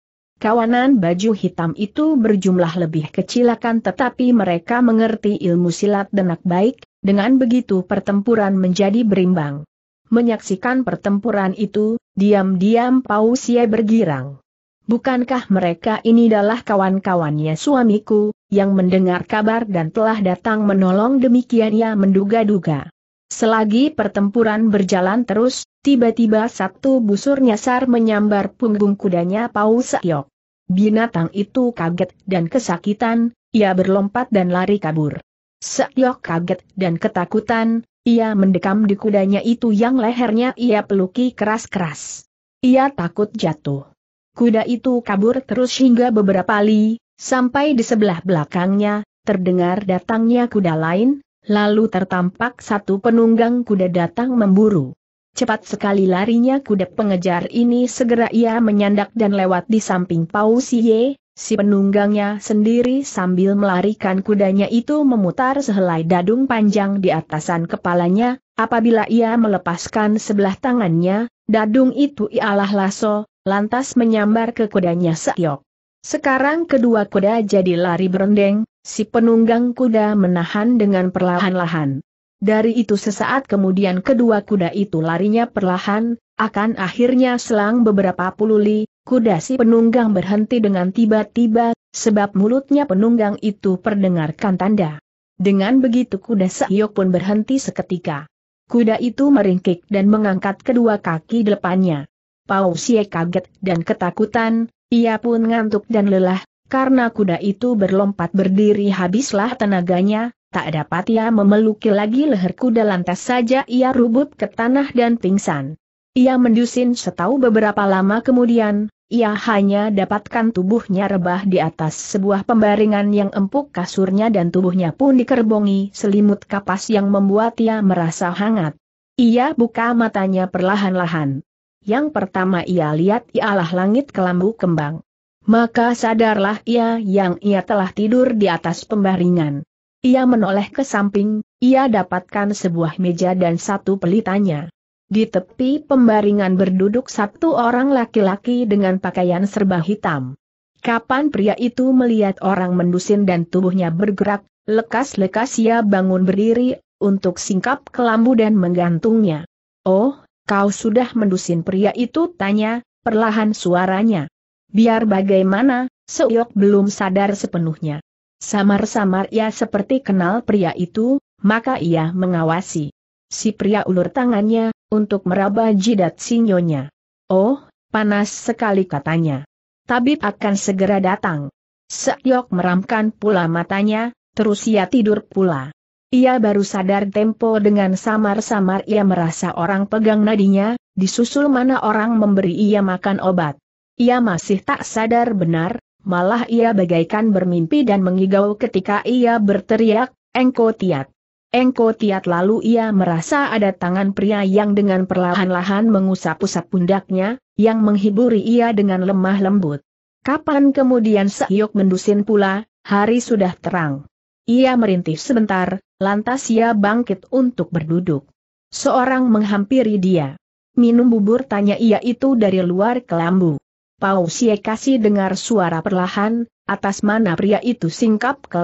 Kawanan baju hitam itu berjumlah lebih kecil, akan tetapi mereka mengerti ilmu silat denak baik, dengan begitu pertempuran menjadi berimbang. Menyaksikan pertempuran itu, diam-diam Pausia bergirang. Bukankah mereka ini adalah kawan-kawannya suamiku, yang mendengar kabar dan telah datang menolong demikian ia menduga-duga. Selagi pertempuran berjalan terus, tiba-tiba satu busur nyasar menyambar punggung kudanya Pau Binatang itu kaget dan kesakitan, ia berlompat dan lari kabur. Sakyok kaget dan ketakutan, ia mendekam di kudanya itu yang lehernya ia peluki keras-keras. Ia takut jatuh. Kuda itu kabur terus hingga beberapa li, sampai di sebelah belakangnya, terdengar datangnya kuda lain, lalu tertampak satu penunggang kuda datang memburu. Cepat sekali larinya kuda pengejar ini segera ia menyandak dan lewat di samping Pau Ye, si penunggangnya sendiri sambil melarikan kudanya itu memutar sehelai dadung panjang di atasan kepalanya, apabila ia melepaskan sebelah tangannya, dadung itu ialah laso, lantas menyambar ke kudanya Seok. Sekarang kedua kuda jadi lari berendeng, si penunggang kuda menahan dengan perlahan-lahan. Dari itu sesaat kemudian kedua kuda itu larinya perlahan, akan akhirnya selang beberapa puluh li, kuda si penunggang berhenti dengan tiba-tiba, sebab mulutnya penunggang itu perdengarkan tanda. Dengan begitu kuda Sahyok pun berhenti seketika. Kuda itu meringkik dan mengangkat kedua kaki depannya. Pau Sie kaget dan ketakutan, ia pun ngantuk dan lelah, karena kuda itu berlompat berdiri habislah tenaganya, tak dapat ia memeluki lagi leherku dan lantas saja ia rubut ke tanah dan pingsan. Ia mendusin setahu beberapa lama kemudian, ia hanya dapatkan tubuhnya rebah di atas sebuah pembaringan yang empuk kasurnya dan tubuhnya pun dikerbongi selimut kapas yang membuat ia merasa hangat. Ia buka matanya perlahan-lahan. Yang pertama ia lihat ialah langit kelambu kembang. Maka sadarlah ia yang ia telah tidur di atas pembaringan. Ia menoleh ke samping, ia dapatkan sebuah meja dan satu pelitanya. Di tepi pembaringan berduduk satu orang laki-laki dengan pakaian serba hitam. Kapan pria itu melihat orang mendusin dan tubuhnya bergerak, lekas-lekas ia bangun berdiri, untuk singkap kelambu dan menggantungnya. Oh, kau sudah mendusin pria itu tanya, perlahan suaranya. Biar bagaimana, Seuyok belum sadar sepenuhnya. Samar-samar ia seperti kenal pria itu, maka ia mengawasi. Si pria ulur tangannya, untuk meraba jidat sinyonya. Oh, panas sekali katanya. Tabib akan segera datang. Sekyok meramkan pula matanya, terus ia tidur pula. Ia baru sadar tempo dengan samar-samar ia merasa orang pegang nadinya, disusul mana orang memberi ia makan obat. Ia masih tak sadar benar, malah ia bagaikan bermimpi dan mengigau ketika ia berteriak, Engko Tiat. Engko Tiat lalu ia merasa ada tangan pria yang dengan perlahan-lahan mengusap-usap pundaknya, yang menghiburi ia dengan lemah lembut. Kapan kemudian Sehyuk mendusin pula, hari sudah terang. Ia merintih sebentar, lantas ia bangkit untuk berduduk. Seorang menghampiri dia. Minum bubur tanya ia itu dari luar kelambu. Pau Sie kasih dengar suara perlahan, atas mana pria itu singkap ke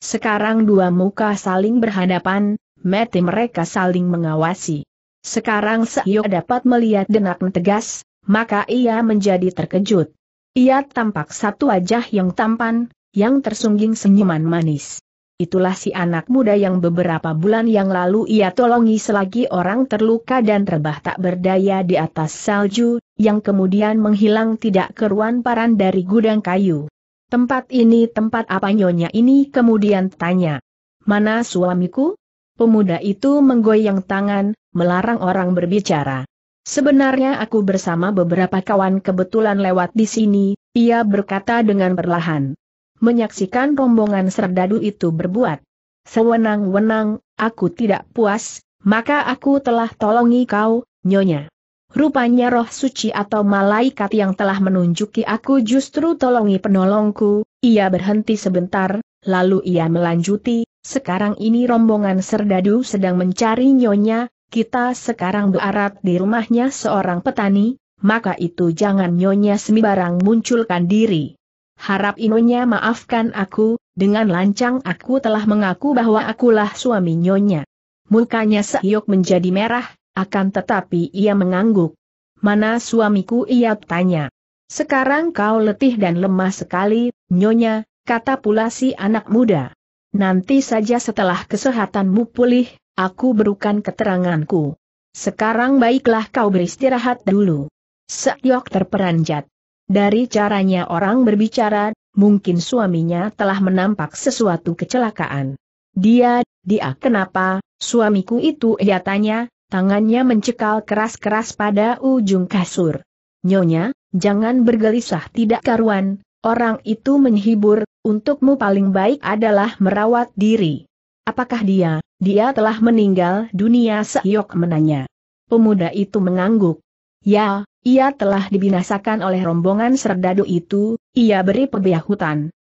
Sekarang dua muka saling berhadapan, mati mereka saling mengawasi. Sekarang Seyo dapat melihat denak tegas, maka ia menjadi terkejut. Ia tampak satu wajah yang tampan, yang tersungging senyuman manis itulah si anak muda yang beberapa bulan yang lalu ia tolongi selagi orang terluka dan terbah tak berdaya di atas salju, yang kemudian menghilang tidak keruan paran dari gudang kayu. Tempat ini tempat apa nyonya ini kemudian tanya. Mana suamiku? Pemuda itu menggoyang tangan, melarang orang berbicara. Sebenarnya aku bersama beberapa kawan kebetulan lewat di sini, ia berkata dengan perlahan menyaksikan rombongan serdadu itu berbuat. Sewenang-wenang, aku tidak puas, maka aku telah tolongi kau, Nyonya. Rupanya roh suci atau malaikat yang telah menunjuki aku justru tolongi penolongku, ia berhenti sebentar, lalu ia melanjuti, sekarang ini rombongan serdadu sedang mencari Nyonya, kita sekarang berarat di rumahnya seorang petani, maka itu jangan Nyonya sembarang munculkan diri harap Inonya maafkan aku, dengan lancang aku telah mengaku bahwa akulah suami Nyonya. Mukanya seyok menjadi merah, akan tetapi ia mengangguk. Mana suamiku ia tanya. Sekarang kau letih dan lemah sekali, Nyonya, kata pula si anak muda. Nanti saja setelah kesehatanmu pulih, aku berukan keteranganku. Sekarang baiklah kau beristirahat dulu. Seyok terperanjat. Dari caranya orang berbicara, mungkin suaminya telah menampak sesuatu kecelakaan. Dia, dia kenapa, suamiku itu ia tanya, tangannya mencekal keras-keras pada ujung kasur. Nyonya, jangan bergelisah tidak karuan, orang itu menghibur, untukmu paling baik adalah merawat diri. Apakah dia, dia telah meninggal dunia seyok menanya. Pemuda itu mengangguk. Ya, ia telah dibinasakan oleh rombongan serdadu itu, ia beri pebiah hutan.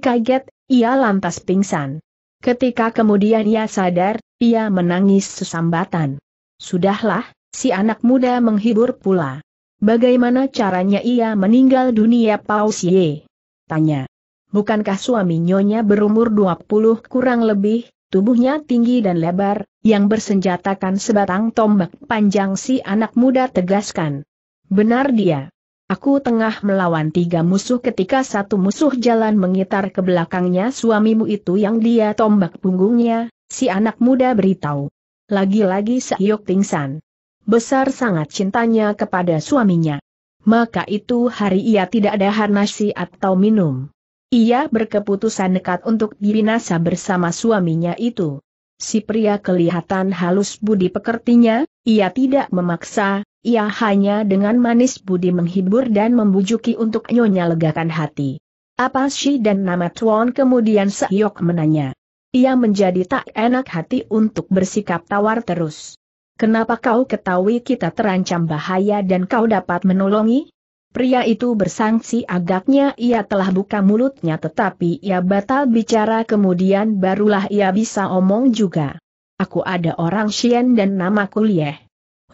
kaget, ia lantas pingsan. Ketika kemudian ia sadar, ia menangis sesambatan. Sudahlah, si anak muda menghibur pula. Bagaimana caranya ia meninggal dunia Pausye? Tanya. Bukankah suami nyonya berumur 20 kurang lebih, Tubuhnya tinggi dan lebar, yang bersenjatakan sebatang tombak panjang si anak muda tegaskan. Benar dia. Aku tengah melawan tiga musuh ketika satu musuh jalan mengitar ke belakangnya suamimu itu yang dia tombak punggungnya, si anak muda beritahu. Lagi-lagi Sahyok tingsan. Besar sangat cintanya kepada suaminya. Maka itu hari ia tidak ada harnasi atau minum. Ia berkeputusan nekat untuk dibinasa bersama suaminya itu. Si pria kelihatan halus budi pekertinya, ia tidak memaksa, ia hanya dengan manis budi menghibur dan membujuki untuk nyonya legakan hati. Apa sih dan nama Tuan kemudian Sehyok menanya. Ia menjadi tak enak hati untuk bersikap tawar terus. Kenapa kau ketahui kita terancam bahaya dan kau dapat menolongi? Pria itu bersangsi agaknya ia telah buka mulutnya tetapi ia batal bicara kemudian barulah ia bisa omong juga. Aku ada orang Xian dan nama kuliah.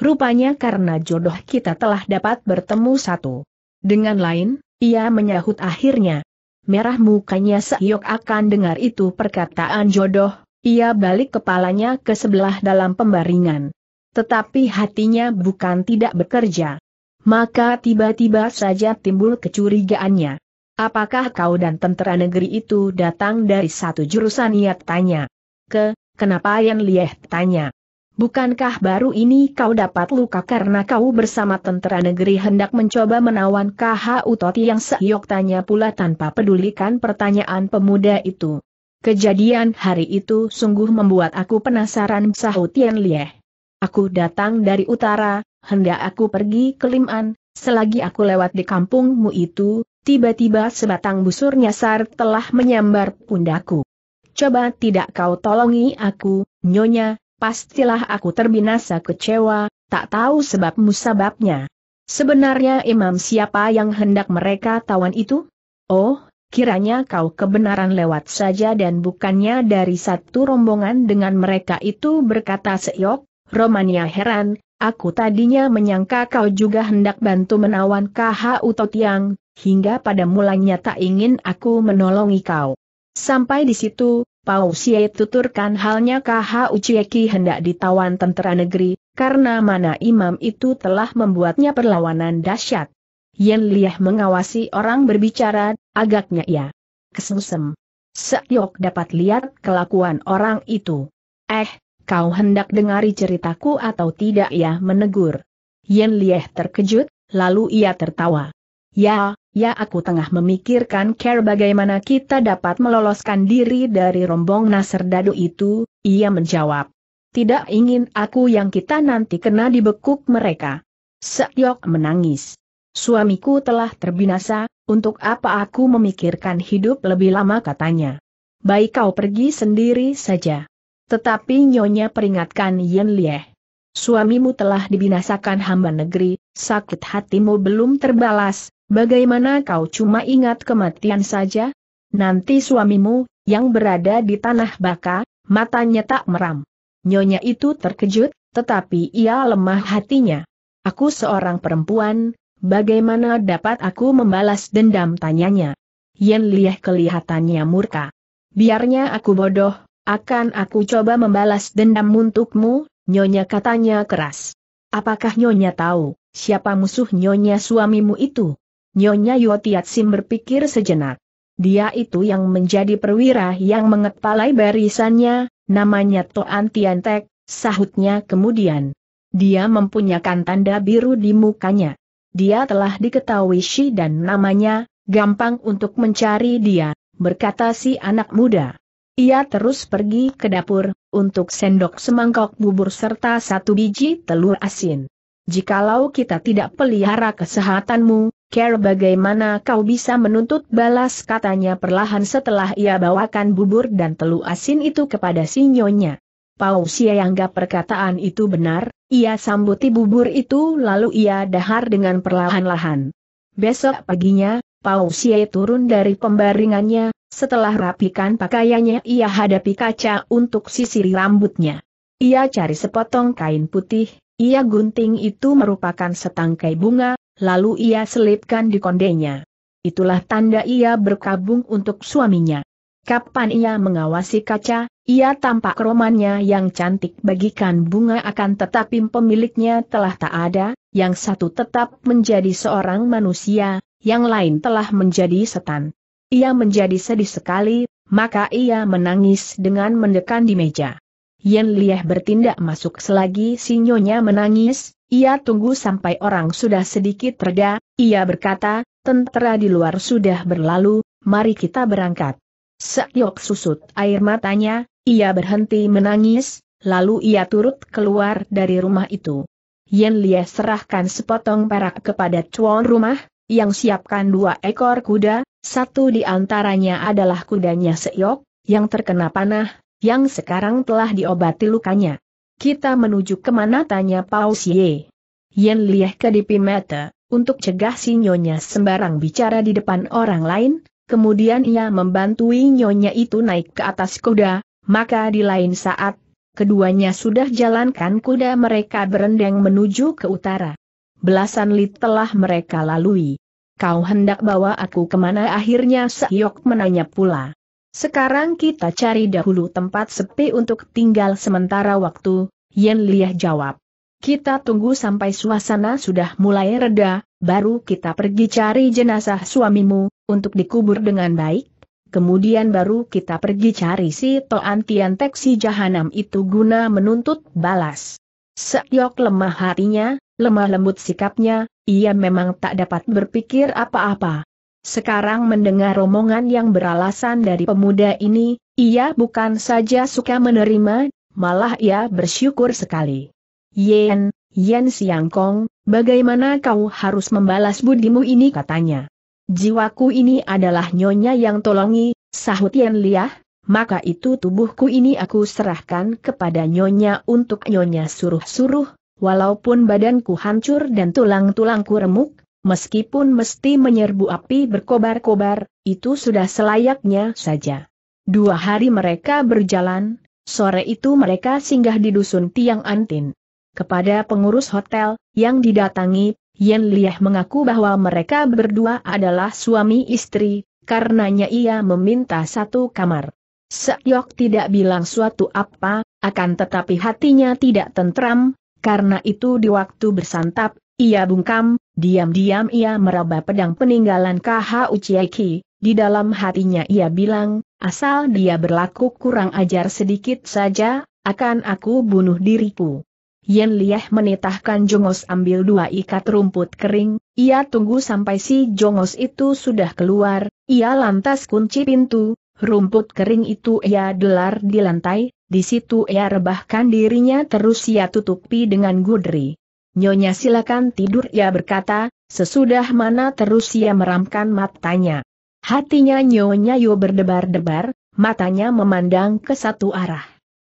Rupanya karena jodoh kita telah dapat bertemu satu. Dengan lain, ia menyahut akhirnya. Merah mukanya seyok akan dengar itu perkataan jodoh, ia balik kepalanya ke sebelah dalam pembaringan. Tetapi hatinya bukan tidak bekerja maka tiba-tiba saja timbul kecurigaannya. Apakah kau dan tentara negeri itu datang dari satu jurusan ia tanya. Ke, kenapa Yan Lieh tanya. Bukankah baru ini kau dapat luka karena kau bersama tentara negeri hendak mencoba menawan KH Utoti yang seyok tanya pula tanpa pedulikan pertanyaan pemuda itu. Kejadian hari itu sungguh membuat aku penasaran sahut Yan Lieh. Aku datang dari utara, hendak aku pergi ke Liman, selagi aku lewat di kampungmu itu, tiba-tiba sebatang busur nyasar telah menyambar pundaku. Coba tidak kau tolongi aku, nyonya, pastilah aku terbinasa kecewa, tak tahu sebabmu musababnya. Sebenarnya imam siapa yang hendak mereka tawan itu? Oh, kiranya kau kebenaran lewat saja dan bukannya dari satu rombongan dengan mereka itu berkata seyok? Romania heran, aku tadinya menyangka kau juga hendak bantu menawan KH Utotiang, hingga pada mulanya tak ingin aku menolongi kau. Sampai di situ, Pau Xie tuturkan halnya KH Ucieki hendak ditawan tentara negeri, karena mana imam itu telah membuatnya perlawanan dahsyat. Yen Liah mengawasi orang berbicara, agaknya ia kesusem. Sekyok dapat lihat kelakuan orang itu. Eh, kau hendak dengari ceritaku atau tidak ya menegur. Yen Lieh terkejut, lalu ia tertawa. Ya, ya aku tengah memikirkan care bagaimana kita dapat meloloskan diri dari rombong Nasr Dadu itu, ia menjawab. Tidak ingin aku yang kita nanti kena dibekuk mereka. Seok menangis. Suamiku telah terbinasa, untuk apa aku memikirkan hidup lebih lama katanya. Baik kau pergi sendiri saja. Tetapi Nyonya peringatkan Yen Lie. Suamimu telah dibinasakan hamba negeri, sakit hatimu belum terbalas, bagaimana kau cuma ingat kematian saja? Nanti suamimu, yang berada di tanah baka, matanya tak meram. Nyonya itu terkejut, tetapi ia lemah hatinya. Aku seorang perempuan, bagaimana dapat aku membalas dendam tanyanya? Yen Lieh kelihatannya murka. Biarnya aku bodoh, akan aku coba membalas dendam untukmu, Nyonya katanya keras. Apakah Nyonya tahu, siapa musuh Nyonya suamimu itu? Nyonya Yotiatsim berpikir sejenak. Dia itu yang menjadi perwira yang mengepalai barisannya, namanya Toan Tiantek, sahutnya kemudian. Dia mempunyakan tanda biru di mukanya. Dia telah diketahui si dan namanya, gampang untuk mencari dia, berkata si anak muda. Ia terus pergi ke dapur, untuk sendok semangkok bubur serta satu biji telur asin. Jikalau kita tidak pelihara kesehatanmu, Care bagaimana kau bisa menuntut balas katanya perlahan setelah ia bawakan bubur dan telur asin itu kepada si nyonya. Pausia yang gak perkataan itu benar, ia sambuti bubur itu lalu ia dahar dengan perlahan-lahan. Besok paginya, Pausia turun dari pembaringannya, setelah rapikan pakaiannya ia hadapi kaca untuk sisiri rambutnya. Ia cari sepotong kain putih, ia gunting itu merupakan setangkai bunga, lalu ia selipkan di kondenya. Itulah tanda ia berkabung untuk suaminya. Kapan ia mengawasi kaca, ia tampak romannya yang cantik bagikan bunga akan tetapi pemiliknya telah tak ada, yang satu tetap menjadi seorang manusia, yang lain telah menjadi setan. Ia menjadi sedih sekali, maka ia menangis dengan mendekan di meja. Yen Lieh bertindak masuk selagi si nyonya menangis, ia tunggu sampai orang sudah sedikit reda, ia berkata, tentera di luar sudah berlalu, mari kita berangkat. Sekyok susut air matanya, ia berhenti menangis, lalu ia turut keluar dari rumah itu. Yen Lieh serahkan sepotong perak kepada cuan rumah, yang siapkan dua ekor kuda, satu di antaranya adalah kudanya Seok, yang terkena panah, yang sekarang telah diobati lukanya. Kita menuju kemana tanya Pao Xie. Yen liah ke mata, untuk cegah si nyonya sembarang bicara di depan orang lain, kemudian ia membantui nyonya itu naik ke atas kuda, maka di lain saat, keduanya sudah jalankan kuda mereka berendeng menuju ke utara belasan lit telah mereka lalui. Kau hendak bawa aku kemana akhirnya Sehyok menanya pula. Sekarang kita cari dahulu tempat sepi untuk tinggal sementara waktu, Yen Liah jawab. Kita tunggu sampai suasana sudah mulai reda, baru kita pergi cari jenazah suamimu, untuk dikubur dengan baik. Kemudian baru kita pergi cari si Toan Tian Tek Jahanam itu guna menuntut balas. Seyok lemah hatinya, lemah lembut sikapnya, ia memang tak dapat berpikir apa-apa. Sekarang mendengar romongan yang beralasan dari pemuda ini, ia bukan saja suka menerima, malah ia bersyukur sekali. Yen, Yen Siangkong, bagaimana kau harus membalas budimu ini katanya. Jiwaku ini adalah nyonya yang tolongi, sahut Yen Liah, maka itu tubuhku ini aku serahkan kepada nyonya untuk nyonya suruh-suruh, walaupun badanku hancur dan tulang-tulangku remuk, meskipun mesti menyerbu api berkobar-kobar, itu sudah selayaknya saja. Dua hari mereka berjalan, sore itu mereka singgah di dusun Tiang Antin. Kepada pengurus hotel, yang didatangi, Yen Liah mengaku bahwa mereka berdua adalah suami istri, karenanya ia meminta satu kamar. Seok tidak bilang suatu apa, akan tetapi hatinya tidak tentram, karena itu di waktu bersantap, ia bungkam, diam-diam ia meraba pedang peninggalan KH Uchiaki, di dalam hatinya ia bilang, asal dia berlaku kurang ajar sedikit saja, akan aku bunuh diriku. Yen Liah menitahkan Jongos ambil dua ikat rumput kering, ia tunggu sampai si Jongos itu sudah keluar, ia lantas kunci pintu, rumput kering itu ia delar di lantai, di situ ia rebahkan dirinya terus ia tutupi dengan gudri. Nyonya silakan tidur ia berkata, sesudah mana terus ia meramkan matanya. Hatinya Nyonya Yo berdebar-debar, matanya memandang ke satu arah.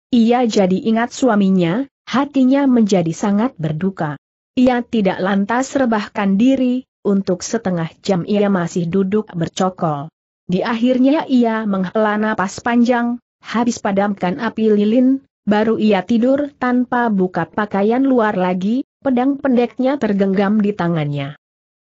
Ia jadi ingat suaminya, hatinya menjadi sangat berduka. Ia tidak lantas rebahkan diri, untuk setengah jam ia masih duduk bercokol. Di akhirnya ia menghela napas panjang, Habis padamkan api lilin, baru ia tidur tanpa buka pakaian luar lagi, pedang pendeknya tergenggam di tangannya.